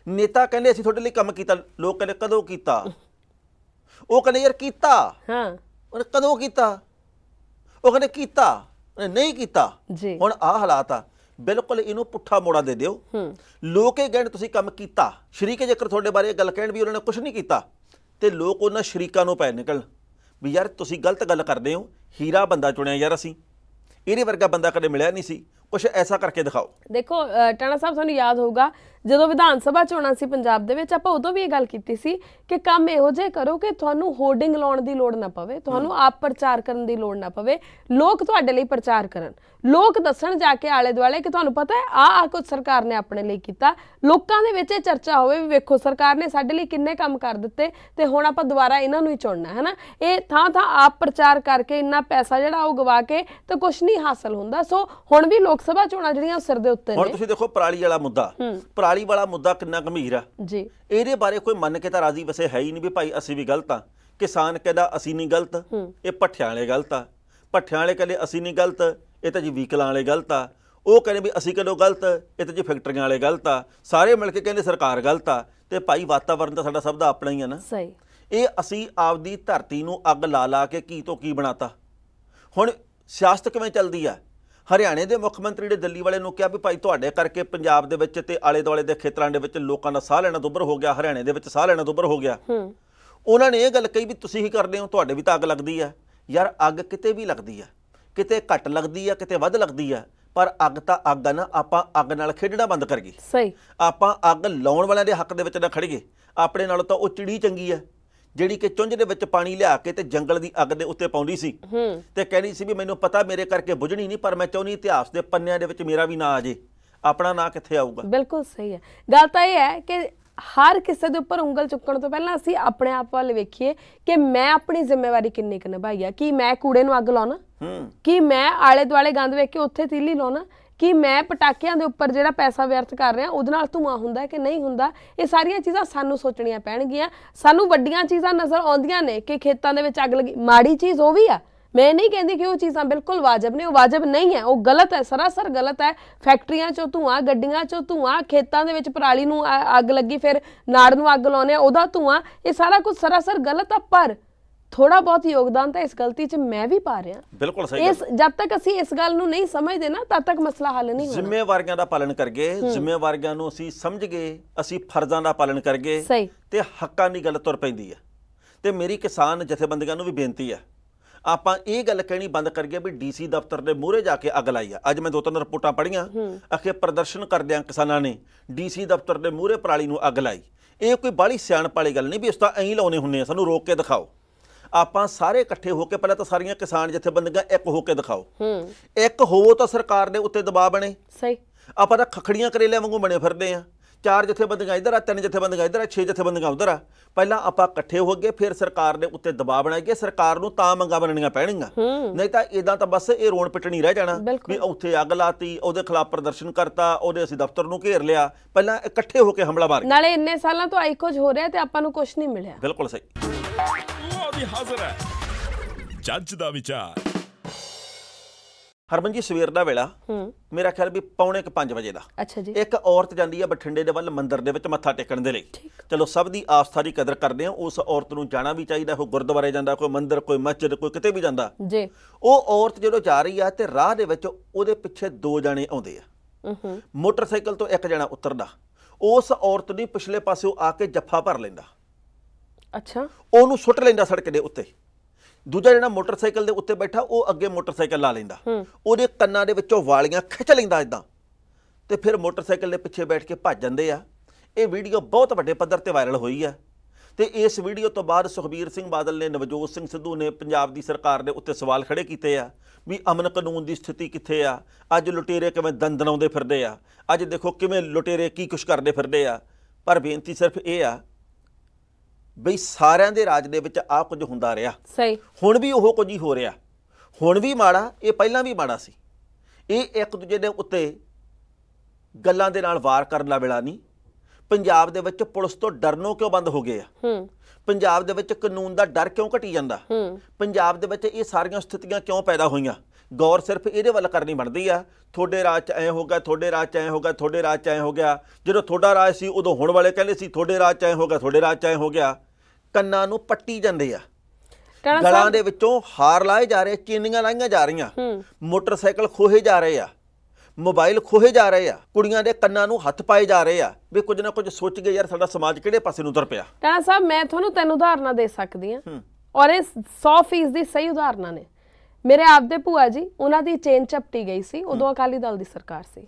Speaker 2: ਨੇਤਾ ਕਹਿੰਦੇ ਅਸੀਂ ਤੁਹਾਡੇ ਲਈ ਕੰਮ ਕੀਤਾ ਲੋਕ ਕਹਿੰਦੇ ਕਦੋਂ ਕੀਤਾ ਉਹ ਕਹਿੰਦੇ ਯਾਰ ਕੀਤਾ ਹਾਂ ਉਹਨੇ ਕਦੋਂ ਕੀਤਾ ਉਹ ਕਹਿੰਦੇ ਕੀਤਾ ਉਹਨੇ ਨਹੀਂ ਕੀਤਾ ਜੀ ਹੁਣ ਆ ਹਾਲਾਤ ਆ ਬਿਲਕੁਲ ਇਹਨੂੰ ਪੁੱਠਾ ਮੋੜਾ ਦੇ ਦਿਓ ਲੋਕ ਇਹ ਕਹਿੰਦੇ ਤੁਸੀਂ ਕੰਮ ਕੀਤਾ ਸ਼ਰੀਕ ਜੇਕਰ ਤੁਹਾਡੇ ਬਾਰੇ ਇਹ ਗੱਲ ਕਹਿਣ ਵੀ ਉਹਨਾਂ ਨੇ ਕੁਝ ਨਹੀਂ ਕੀਤਾ ਤੇ ਲੋਕ ਉਹਨਾਂ ਸ਼ਰੀਕਾਂ ਨੂੰ ਪੈ ਨਿਕਲ ਵੀ ਯਾਰ ਤੁਸੀਂ ਗਲਤ ਗੱਲ ਕਰਦੇ ਹੋ ਹੀਰਾ ਬੰਦਾ ਚੁਣਿਆ ਯਾਰ ਅਸੀਂ ਇਹਦੇ ਵਰਗਾ ਬੰਦਾ ਕਦੇ ਮਿਲਿਆ ਨਹੀਂ ਸੀ ਕੁਝ ਐਸਾ ਕਰਕੇ ਦਿਖਾਓ
Speaker 3: ਦੇਖੋ ਟਾਣਾ ਸਾਹਿਬ ਤੁਹਾਨੂੰ ਯਾਦ ਹੋਊਗਾ ਜਦੋਂ ਵਿਧਾਨ ਸਭਾ ਚੋਣਾਂ ਸੀ ਪੰਜਾਬ ਦੇ ਵਿੱਚ ਆਪਾਂ ਉਦੋਂ ਵੀ ਇਹ ਗੱਲ ਕੀਤੀ ਸੀ ਕਿ ਕੰਮ ਇਹੋ ਜੇ ਕਰੋ ਕਿ ਤੁਹਾਨੂੰ ਹੋਰਡਿੰਗ ਲਾਉਣ ਦੀ ਲੋੜ ਨਾ ਪਵੇ ਤੁਹਾਨੂੰ ਆਪ ਪ੍ਰਚਾਰ ਕਰਨ ਦੀ ਲੋੜ ਨਾ ਪਵੇ ਲੋਕ ਤੁਹਾਡੇ ਲਈ ਪ੍ਰਚਾਰ ਕਰਨ ਲੋਕ ਦੱਸਣ ਜਾ ਕੇ ਆਲੇ ਦੁਆਲੇ ਕਿ ਤੁਹਾਨੂੰ ਪਤਾ ਹੈ ਆ ਆ ਕੁਝ ਸਰਕਾਰ ਨੇ ਆਪਣੇ ਲਈ ਕੀਤਾ ਲੋਕਾਂ ਦੇ ਵਿੱਚ ਇਹ ਚਰਚਾ ਹੋਵੇ ਵੀ ਵੇਖੋ ਸਰਕਾਰ ਨੇ ਸਾਡੇ ਲਈ ਕਿੰਨੇ ਕੰਮ ਕਰ ਦਿੱਤੇ ਤੇ ਹੁਣ ਆਪਾਂ ਦੁਬਾਰਾ ਇਹਨਾਂ ਨੂੰ ਹੀ ਚੁਣਨਾ ਹੈ ਨਾ ਇਹ ਥਾਂ ਥਾਂ ਆਪ ਪ੍ਰਚਾਰ ਕਰਕੇ ਇੰਨਾ ਪੈਸਾ ਜਿਹੜਾ ਉਹ ਗਵਾ ਕੇ ਤੇ ਕੁਝ ਨਹੀਂ ਹਾਸਲ ਹੁੰਦਾ ਸੋ ਹੁਣ ਵੀ ਲੋਕ ਲੋਕ ਸਭਾ ਚੋਣਾਂ ਜਿਹੜੀਆਂ ਸਿਰ ਦੇ ਉੱਤੇ ਨੇ ਹੁਣ ਤੁਸੀਂ
Speaker 2: ਦੇਖੋ ਪ੍ਰਾਲੀ ਵਾਲਾ ਮੁੱਦਾ ਪ੍ਰਾਲੀ ਵਾਲਾ ਮੁੱਦਾ ਕਿੰਨਾ ਗੰਭੀਰ ਆ ਜੀ ਇਹਦੇ ਬਾਰੇ ਕੋਈ ਮੰਨ ਕੇ ਤਾਂ ਰਾਜ਼ੀ ਵਸੇ ਹੈ ਹੀ ਨਹੀਂ ਵੀ ਭਾਈ ਅਸੀਂ ਵੀ ਗਲਤ ਆ ਕਿਸਾਨ ਕਹਿੰਦਾ ਅਸੀਂ ਨਹੀਂ ਗਲਤ ਇਹ ਪੱਠਿਆਂ ਵਾਲੇ ਗਲਤ ਆ ਪੱਠਿਆਂ ਵਾਲੇ ਕਹਿੰਦੇ ਅਸੀਂ ਨਹੀਂ ਗਲਤ ਇਹ ਤਾਂ ਜੀ ਵਹੀਕਲਾਂ ਵਾਲੇ ਗਲਤ ਆ ਉਹ ਕਹਿੰਦੇ ਵੀ ਅਸੀਂ ਕਦੋਂ ਗਲਤ ਇਹ ਤਾਂ ਜੀ ਫੈਕਟਰੀਆਂ ਵਾਲੇ ਗਲਤ ਆ ਸਾਰੇ ਮਿਲ ਕੇ ਕਹਿੰਦੇ ਸਰਕਾਰ ਗਲਤ ਆ ਤੇ ਭਾਈ ਵਾਤਾਵਰਣ ਤਾਂ ਸਾਡਾ ਸਭ ਦਾ ਆਪਣਾ ਹੀ ਆ ਨਾ ਸਹੀ ਇਹ ਅਸੀਂ ਆਪਦੀ ਧਰਤੀ ਨੂੰ ਅੱਗ ਲਾ ਲਾ ਕੇ ਕੀ ਤੋਂ ਕੀ ਬਣਾਤਾ ਹੁਣ ਸਿਆਸਤ ਕਿਵੇਂ ਚੱਲਦੀ ਆ ਹਰਿਆਣੇ ਦੇ ਮੁੱਖ ਮੰਤਰੀ ਨੇ ਦਿੱਲੀ ਵਾਲੇ ਨੂੰ ਕਿਹਾ ਵੀ ਭਾਈ ਤੁਹਾਡੇ ਕਰਕੇ ਪੰਜਾਬ ਦੇ ਵਿੱਚ ਤੇ ਆਲੇ ਦੁਆਲੇ ਦੇ ਖੇਤਰਾਂ ਦੇ ਵਿੱਚ ਲੋਕਾਂ ਦਾ ਸਾਹ ਲੈਣਾ ਦੁੱਭਰ ਹੋ ਗਿਆ ਹਰਿਆਣੇ ਦੇ ਵਿੱਚ ਸਾਹ ਲੈਣਾ ਦੁੱਭਰ ਹੋ ਗਿਆ ਉਹਨਾਂ ਨੇ ਇਹ ਗੱਲ ਕਹੀ ਵੀ ਤੁਸੀਂ ਹੀ ਕਰਦੇ ਹੋ ਤੁਹਾਡੇ ਵੀ ਤਾਂ ਅੱਗ ਲੱਗਦੀ ਆ ਯਾਰ ਅੱਗ ਕਿਤੇ ਵੀ ਲੱਗਦੀ ਆ ਕਿਤੇ ਘੱਟ ਲੱਗਦੀ ਆ ਕਿਤੇ ਵੱਧ ਲੱਗਦੀ ਆ ਪਰ ਅੱਗ ਤਾਂ ਅੱਗ ਆ ਨਾ ਆਪਾਂ ਅੱਗ ਨਾਲ ਖੇਡਣਾ ਬੰਦ ਕਰ ਗਏ ਸਹੀ ਆਪਾਂ ਅੱਗ ਲਾਉਣ ਵਾਲਿਆਂ ਦੇ ਹੱਕ ਦੇ ਵਿੱਚ ਨਾ ਖੜੀਏ ਆਪਣੇ ਨਾਲ ਤਾਂ ਉਹ ਚਿੜੀ ਚੰਗੀ ਆ ਜਿਹੜੀ ਕਿ ਚੁੰਝ ਦੇ ਵਿੱਚ ਪਾਣੀ ਲਿਆ ਕੇ ਤੇ ਜੰਗਲ ਦੀ ਅੱਗ ਦੇ ਉੱਤੇ ਪਾਉਂਦੀ ਸੀ ਤੇ ਕਹਿੰਦੀ ਸੀ ਵੀ ਮੈਨੂੰ ਪਤਾ ਮੇਰੇ ਕਰਕੇ ਬੁਝਣੀ ਨਹੀਂ ਪਰ ਮੈਂ ਚਾਹੁੰਦੀ ਇਤਿਹਾਸ ਦੇ ਪੰਨਿਆਂ ਦੇ ਵਿੱਚ ਮੇਰਾ ਵੀ ਨਾਂ ਆ ਜੇ ਆਪਣਾ ਨਾਂ ਕਿੱਥੇ ਆਊਗਾ
Speaker 3: ਬਿਲਕੁਲ ਸਹੀ ਹੈ ਗੱਲ ਤਾਂ ਇਹ ਹੈ ਕਿ ਹਰ ਕਿਸੇ ਦੇ ਉੱਪਰ ਉਂਗਲ ਚੁੱਕਣ ਤੋਂ ਪਹਿਲਾਂ ਅਸੀਂ ਆਪਣੇ ਆਪ ਵੱਲ ਵੇਖੀਏ ਕਿ ਮੈਂ ਆਪਣੀ ਜ਼ਿੰਮੇਵਾਰੀ ਕਿੰਨੀ ਕੁ ਨਿਭਾਈ ਆ ਕੀ ਮੈਂ ਕੂੜੇ ਨੂੰ ਅੱਗ ਲਾਉਣਾ ਕੀ ਮੈਂ ਆਲੇ ਦੁਆਲੇ ਗੰਦ ਵੇਖ ਕੇ ਉੱਥੇ ਤੀਲੀ ਲਾਉਣਾ ਕਿ ਮੈਂ ਪਟਾਕਿਆਂ ਦੇ ਉੱਪਰ ਜਿਹੜਾ ਪੈਸਾ ਵਿਅਰਥ ਕਰ ਰਿਹਾ ਉਹਦੇ ਨਾਲ ਧੂਆ ਹੁੰਦਾ ਕਿ ਨਹੀਂ ਹੁੰਦਾ ਇਹ ਸਾਰੀਆਂ ਚੀਜ਼ਾਂ ਸਾਨੂੰ ਸੋਚਣੀਆਂ ਪੈਣਗੀਆਂ ਸਾਨੂੰ ਵੱਡੀਆਂ ਚੀਜ਼ਾਂ ਨਜ਼ਰ ਆਉਂਦੀਆਂ ਨੇ ਕਿ ਖੇਤਾਂ ਦੇ ਵਿੱਚ ਅੱਗ ਲੱਗੀ ਮਾੜੀ ਚੀਜ਼ ਉਹ ਵੀ ਆ ਮੈਂ ਨਹੀਂ ਕਹਿੰਦੀ ਕਿ ਉਹ ਚੀਜ਼ਾਂ ਬਿਲਕੁਲ ਵਾਜਬ ਨੇ ਉਹ ਵਾਜਬ ਨਹੀਂ ਹੈ ਉਹ ਗਲਤ ਹੈ ਸਰਾਸਰ ਗਲਤ ਹੈ ਫੈਕਟਰੀਆਂ ਚੋਂ ਧੂਆਂ ਗੱਡੀਆਂ ਚੋਂ ਧੂਆਂ ਖੇਤਾਂ ਦੇ ਵਿੱਚ ਪਰਾਲੀ ਨੂੰ ਅੱਗ ਲੱਗੀ ਫਿਰ ਨਾੜ ਨੂੰ ਅੱਗ ਲਾਉਨੇ ਉਹਦਾ ਧੂਆਂ ਇਹ ਸਾਰਾ ਕੁਝ ਸਰਾਸਰ ਗਲਤ ਆ ਪਰ ਥੋੜਾ ਬਹੁਤ ਯੋਗਦਾਨ ਤਾਂ ਇਸ ਗਲਤੀ 'ਚ ਮੈਂ ਵੀ ਪਾ ਰਿਹਾ
Speaker 2: ਬਿਲਕੁਲ ਸਹੀ ਇਸ
Speaker 3: ਜਦ ਤੱਕ ਅਸੀਂ ਇਸ ਗੱਲ ਨੂੰ ਨਹੀਂ ਸਮਝਦੇ ਨਾ ਤਦ ਤੱਕ ਮਸਲਾ ਹੱਲ ਨਹੀਂ ਹੋਣਾ
Speaker 2: ਜ਼ਿੰਮੇਵਾਰੀਆਂ ਦਾ ਪਾਲਣ ਕਰਗੇ ਜ਼ਿੰਮੇਵਾਰੀਆਂ ਨੂੰ ਅਸੀਂ ਸਮਝ ਗਏ ਅਸੀਂ ਫਰਜ਼ਾਂ ਦਾ ਪਾਲਣ ਕਰਗੇ ਤੇ ਹੱਕਾਂ ਦੀ ਗੱਲ ਤੁਰ ਪੈਂਦੀ ਹੈ ਤੇ ਮੇਰੀ ਕਿਸਾਨ ਜਥੇਬੰਦੀਆਂ ਨੂੰ ਵੀ ਬੇਨਤੀ ਹੈ ਆਪਾਂ ਇਹ ਗੱਲ ਕਹਿਣੀ ਬੰਦ ਕਰ ਵੀ ਡੀਸੀ ਦਫ਼ਤਰ ਦੇ ਮੂਹਰੇ ਜਾ ਕੇ ਅੱਗ ਲਾਈ ਆ ਅੱਜ ਮੈਂ ਦੋ ਤਿੰਨ ਰਿਪੋਰਟਾਂ ਪੜ੍ਹੀਆਂ ਅਖੇ ਪ੍ਰਦਰਸ਼ਨ ਕਰਦਿਆਂ ਕਿਸਾਨਾਂ ਨੇ ਡੀਸੀ ਦਫ਼ਤਰ ਦੇ ਮੂਹਰੇ ਪਰਾਲੀ ਨੂੰ ਅੱਗ ਲਾਈ ਇਹ ਕੋਈ ਬਾਲੀ ਸਿਆਣਪ ਵਾਲੀ ਗੱਲ ਨਹੀਂ ਵੀ ਉਸ ਤਾਂ ਐਂ ਲਾਉਨੇ ਹੁੰਨੇ ਆ ਸਾਨੂੰ ਰੋਕ ਕੇ ਦਿਖਾਓ ਆਪਾਂ ਸਾਰੇ ਇਕੱਠੇ ਹੋ ਕੇ ਪਹਿਲਾਂ ਤਾਂ ਸਾਰੀਆਂ ਕਿਸਾਨ ਜਥੇਬੰਦੀਆਂ ਇੱਕ ਹੋ ਕੇ ਦਿਖਾਓ ਹੂੰ ਇੱਕ ਹੋਵੋ ਤਾਂ ਸਰਕਾਰ ਦੇ ਉੱਤੇ ਦਬਾਅ ਬਣੇ ਸਹੀ ਆਪਾਂ ਤਾਂ ਖਖੜੀਆਂ ਕਰੇਲੇ ਵਾਂਗੂ ਬਣੇ ਫਿਰਦੇ ਆ ਚਾਰ ਜਥੇਬੰਦੀਆਂ ਇੱਧਰ ਆ ਤਿੰਨ ਜਥੇਬੰਦੀਆਂ ਇੱਧਰ ਆ ਛੇ ਜਥੇਬੰਦੀਆਂ ਉੱਧਰ ਆ ਪਹਿਲਾਂ ਆਪਾਂ ਇਕੱਠੇ ਹੋ ਗਏ ਫਿਰ ਸਰਕਾਰ ਦੇ ਉੱਤੇ ਦਬਾਅ ਬਣਾਈਏ ਸਰਕਾਰ ਨੂੰ ਤਾਂ ਮੰਗਾ ਬਣਨੀਆਂ ਪੈਣਗੀਆਂ ਨਹੀਂ ਤਾਂ ਇਦਾਂ ਤਾਂ ਬਸ ਇਹ ਰੋਣ ਪਿੱਟਣੀ ਰਹਿ ਜਾਣਾ ਵੀ ਉੱਥੇ ਅੱਗ ਲਾਤੀ ਉਹਦੇ ਖਿਲਾਫ ਪ੍ਰਦਰਸ਼ਨ ਕਰਤਾ ਉਹਦੇ ਅਸੀਂ ਦਫ਼ਤਰ ਨੂੰ ਘੇਰ ਲਿਆ ਪਹਿਲਾਂ ਇਕੱਠੇ ਹੋ ਕੇ ਹਮਲਾ ਮਾਰਿਆ
Speaker 3: ਨਾਲੇ ਇੰਨੇ ਸਾਲਾਂ ਤੋਂ ਕੁਝ ਹੋ ਰਿਹਾ ਤੇ ਆਪਾਂ ਨੂੰ ਕੁਝ ਨਹੀਂ ਮਿਲਿਆ
Speaker 2: ਬਿਲਕੁਲ ਸਹੀ
Speaker 1: ਉਹਦੀ ਹਾਜ਼ਰ ਹੈ
Speaker 2: ਜੱਜ ਦਾ ਵਿਚਾਰ ਹਰਮਨ ਜੀ ਸਵੇਰ ਦਾ ਵੇਲਾ ਹੂੰ ਮੇਰਾ ਖਿਆਲ ਵੀ ਪੌਣੇ 5 ਵਜੇ ਦਾ ਅੱਛਾ ਜੀ ਇੱਕ ਔਰਤ ਜਾਂਦੀ ਹੈ ਬਠਿੰਡੇ ਦੇ ਵੱਲ ਮੰਦਿਰ ਦੇ ਵਿੱਚ ਮੱਥਾ ਟੇਕਣ ਦੇ ਲਈ ਚਲੋ ਸਭ ਦੀ ਆਸਥਾ ਦੀ ਕਦਰ ਕਰਦੇ ਆ ਉਸ ਔਰਤ ਨੂੰ ਜਾਣਾ ਵੀ ਚਾਹੀਦਾ ਕੋਈ ਗੁਰਦੁਆਰੇ ਜਾਂਦਾ ਕੋਈ ਮੰਦਿਰ ਕੋਈ ਮਸਜਿਦ ਕੋਈ ਕਿਤੇ ਵੀ ਜਾਂਦਾ ਜੀ ਉਹ ਔਰਤ ਜਦੋਂ ਜਾ ਰਹੀ ਆ ਤੇ ਰਾਹ ਦੇ ਵਿੱਚ ਉਹਦੇ ਪਿੱਛੇ ਦੋ ਜਾਣੇ ਆਉਂਦੇ
Speaker 3: ਆ ਹੂੰ
Speaker 2: ਮੋਟਰਸਾਈਕਲ ਤੋਂ ਇੱਕ ਜਣਾ ਉਤਰਦਾ ਉਸ ਔਰਤ ਦੀ ਪਿਛਲੇ ਪਾਸੇ ਆ ਕੇ ਜੱਫਾ ਭਰ ਲੈਂਦਾ ਅੱਛਾ ਉਹਨੂੰ ਸੁੱਟ ਲੈਂਦਾ ਸੜਕ ਦੇ ਉੱਤੇ ਦੂਜਾ ਜਿਹੜਾ ਮੋਟਰਸਾਈਕਲ ਦੇ ਉੱਤੇ ਬੈਠਾ ਉਹ ਅੱਗੇ ਮੋਟਰਸਾਈਕਲ ਲਾ ਲੈਂਦਾ ਉਹਦੇ ਕੰਨਾਂ ਦੇ ਵਿੱਚੋਂ ਵਾਲੀਆਂ ਖਿੱਚ ਲੈਂਦਾ ਇਦਾਂ ਤੇ ਫਿਰ ਮੋਟਰਸਾਈਕਲ ਦੇ ਪਿੱਛੇ ਬੈਠ ਕੇ ਭੱਜ ਜਾਂਦੇ ਆ ਇਹ ਵੀਡੀਓ ਬਹੁਤ ਵੱਡੇ ਪੱਧਰ ਤੇ ਵਾਇਰਲ ਹੋਈ ਆ ਤੇ ਇਸ ਵੀਡੀਓ ਤੋਂ ਬਾਅਦ ਸੁਖਬੀਰ ਸਿੰਘ ਬਾਦਲ ਨੇ ਨਵਜੋਤ ਸਿੰਘ ਸਿੱਧੂ ਨੇ ਪੰਜਾਬ ਦੀ ਸਰਕਾਰ ਦੇ ਉੱਤੇ ਸਵਾਲ ਖੜੇ ਕੀਤੇ ਆ ਵੀ ਅਮਨ ਕਾਨੂੰਨ ਦੀ ਸਥਿਤੀ ਕਿੱਥੇ ਆ ਅੱਜ ਲੁਟੇਰੇ ਕਿਵੇਂ ਦੰਦਨਾਉਂਦੇ ਫਿਰਦੇ ਆ ਅੱਜ ਦੇਖੋ ਕਿਵੇਂ ਲੁਟੇਰੇ ਕੀ ਕੁਛ ਕਰਦੇ ਫਿਰਦੇ ਆ ਪਰ ਬੇਨਤੀ ਸਿਰਫ ਇਹ ਆ ਬਈ ਸਾਰਿਆਂ ਦੇ ਰਾਜ ਦੇ ਵਿੱਚ ਆ ਕੁਝ ਹੁੰਦਾ ਰਿਹਾ ਸਹੀ ਹੁਣ ਵੀ ਉਹ ਕੁਝ ਹੀ ਹੋ ਰਿਹਾ ਹੁਣ ਵੀ ਮਾੜਾ ਇਹ ਪਹਿਲਾਂ ਵੀ ਮਾੜਾ ਸੀ ਇਹ ਇੱਕ ਦੂਜੇ ਦੇ ਉੱਤੇ ਗੱਲਾਂ ਦੇ ਨਾਲ ਵਾਰ ਕਰਨ ਦਾ ਵੇਲਾ ਨਹੀਂ ਪੰਜਾਬ ਦੇ ਵਿੱਚ ਪੁਲਿਸ ਤੋਂ ਡਰਨੋ ਕਿਉਂ ਬੰਦ ਹੋ ਗਏ ਆ ਹੂੰ ਪੰਜਾਬ ਦੇ ਵਿੱਚ ਕਾਨੂੰਨ ਦਾ ਡਰ ਕਿਉਂ ਘਟੀ ਜਾਂਦਾ ਹੂੰ ਪੰਜਾਬ ਦੇ ਵਿੱਚ ਇਹ ਸਾਰੀਆਂ ਸਥਿਤੀਆਂ ਕਿਉਂ ਪੈਦਾ ਹੋਈਆਂ ਗੌਰ ਸਿਰਫ ਇਹਦੇ ਵੱਲ ਕਰਨੀ ਬਣਦੀ ਆ ਤੁਹਾਡੇ ਰਾਜ 'ਚ ਐ ਹੋ ਗਿਆ ਤੁਹਾਡੇ ਰਾਜ 'ਚ ਐ ਹੋ ਗਿਆ ਤੁਹਾਡੇ ਰਾਜ 'ਚ ਐ ਹੋ ਗਿਆ ਜਦੋਂ ਤੁਹਾਡਾ ਰਾਜ ਸੀ ਉਦੋਂ ਹੁਣ ਵਾਲੇ ਕਹਿੰਦੇ ਸੀ ਤੁਹਾਡੇ ਰਾਜ 'ਚ ਐ ਹੋ ਗਿਆ ਤੁਹਾਡੇ ਰਾਜ 'ਚ ਐ ਹੋ ਗਿਆ ਕੰਨਾਂ ਨੂੰ ਪੱਟੀ ਜਾਂਦੇ ਆ ਗਲਾਂ ਦੇ ਵਿੱਚੋਂ ਹਾਰ ਲਾਏ ਜਾ ਰਹੇ ਚੀਨੀਆਂ ਲਾਈਆਂ ਜਾ ਰਹੀਆਂ ਮੋਟਰਸਾਈਕਲ ਖੋਹੇ ਜਾ ਰਹੇ ਆ ਮੋਬਾਈਲ ਖੋਹੇ ਜਾ ਰਹੇ ਆ ਕੁੜੀਆਂ ਦੇ ਕੰਨਾਂ ਨੂੰ ਹੱਥ ਪਾਏ ਜਾ ਰਹੇ ਆ ਵੀ ਕੁਝ ਨਾ ਕੁਝ ਸੋਚ ਕੇ ਯਾਰ ਸਾਡਾ ਸਮਾਜ ਕਿਹੜੇ ਪਾਸੇ ਨੂੰ ਉਤਰ ਪਿਆ
Speaker 3: ਤਾਂ ਸਾਹਿਬ ਮੈਂ ਤੁਹਾਨੂੰ ਤਿੰਨ ਉਦਾਹਰਨਾਂ ਦੇ ਸਕਦੀ ਆ ਔਰ ਇਹ 100% ਦੀ ਸਹੀ ਉਦਾਹਰਨਾਂ ਨੇ ਮੇਰੇ ਆਪਦੇ ਭੂਆ ਜੀ ਉਹਨਾਂ ਦੀ ਚੇਨ ਚਪਟੀ ਗਈ ਸੀ ਉਦੋਂ ਅਕਾਲੀ ਦਲ ਦੀ ਸਰਕਾਰ ਸੀ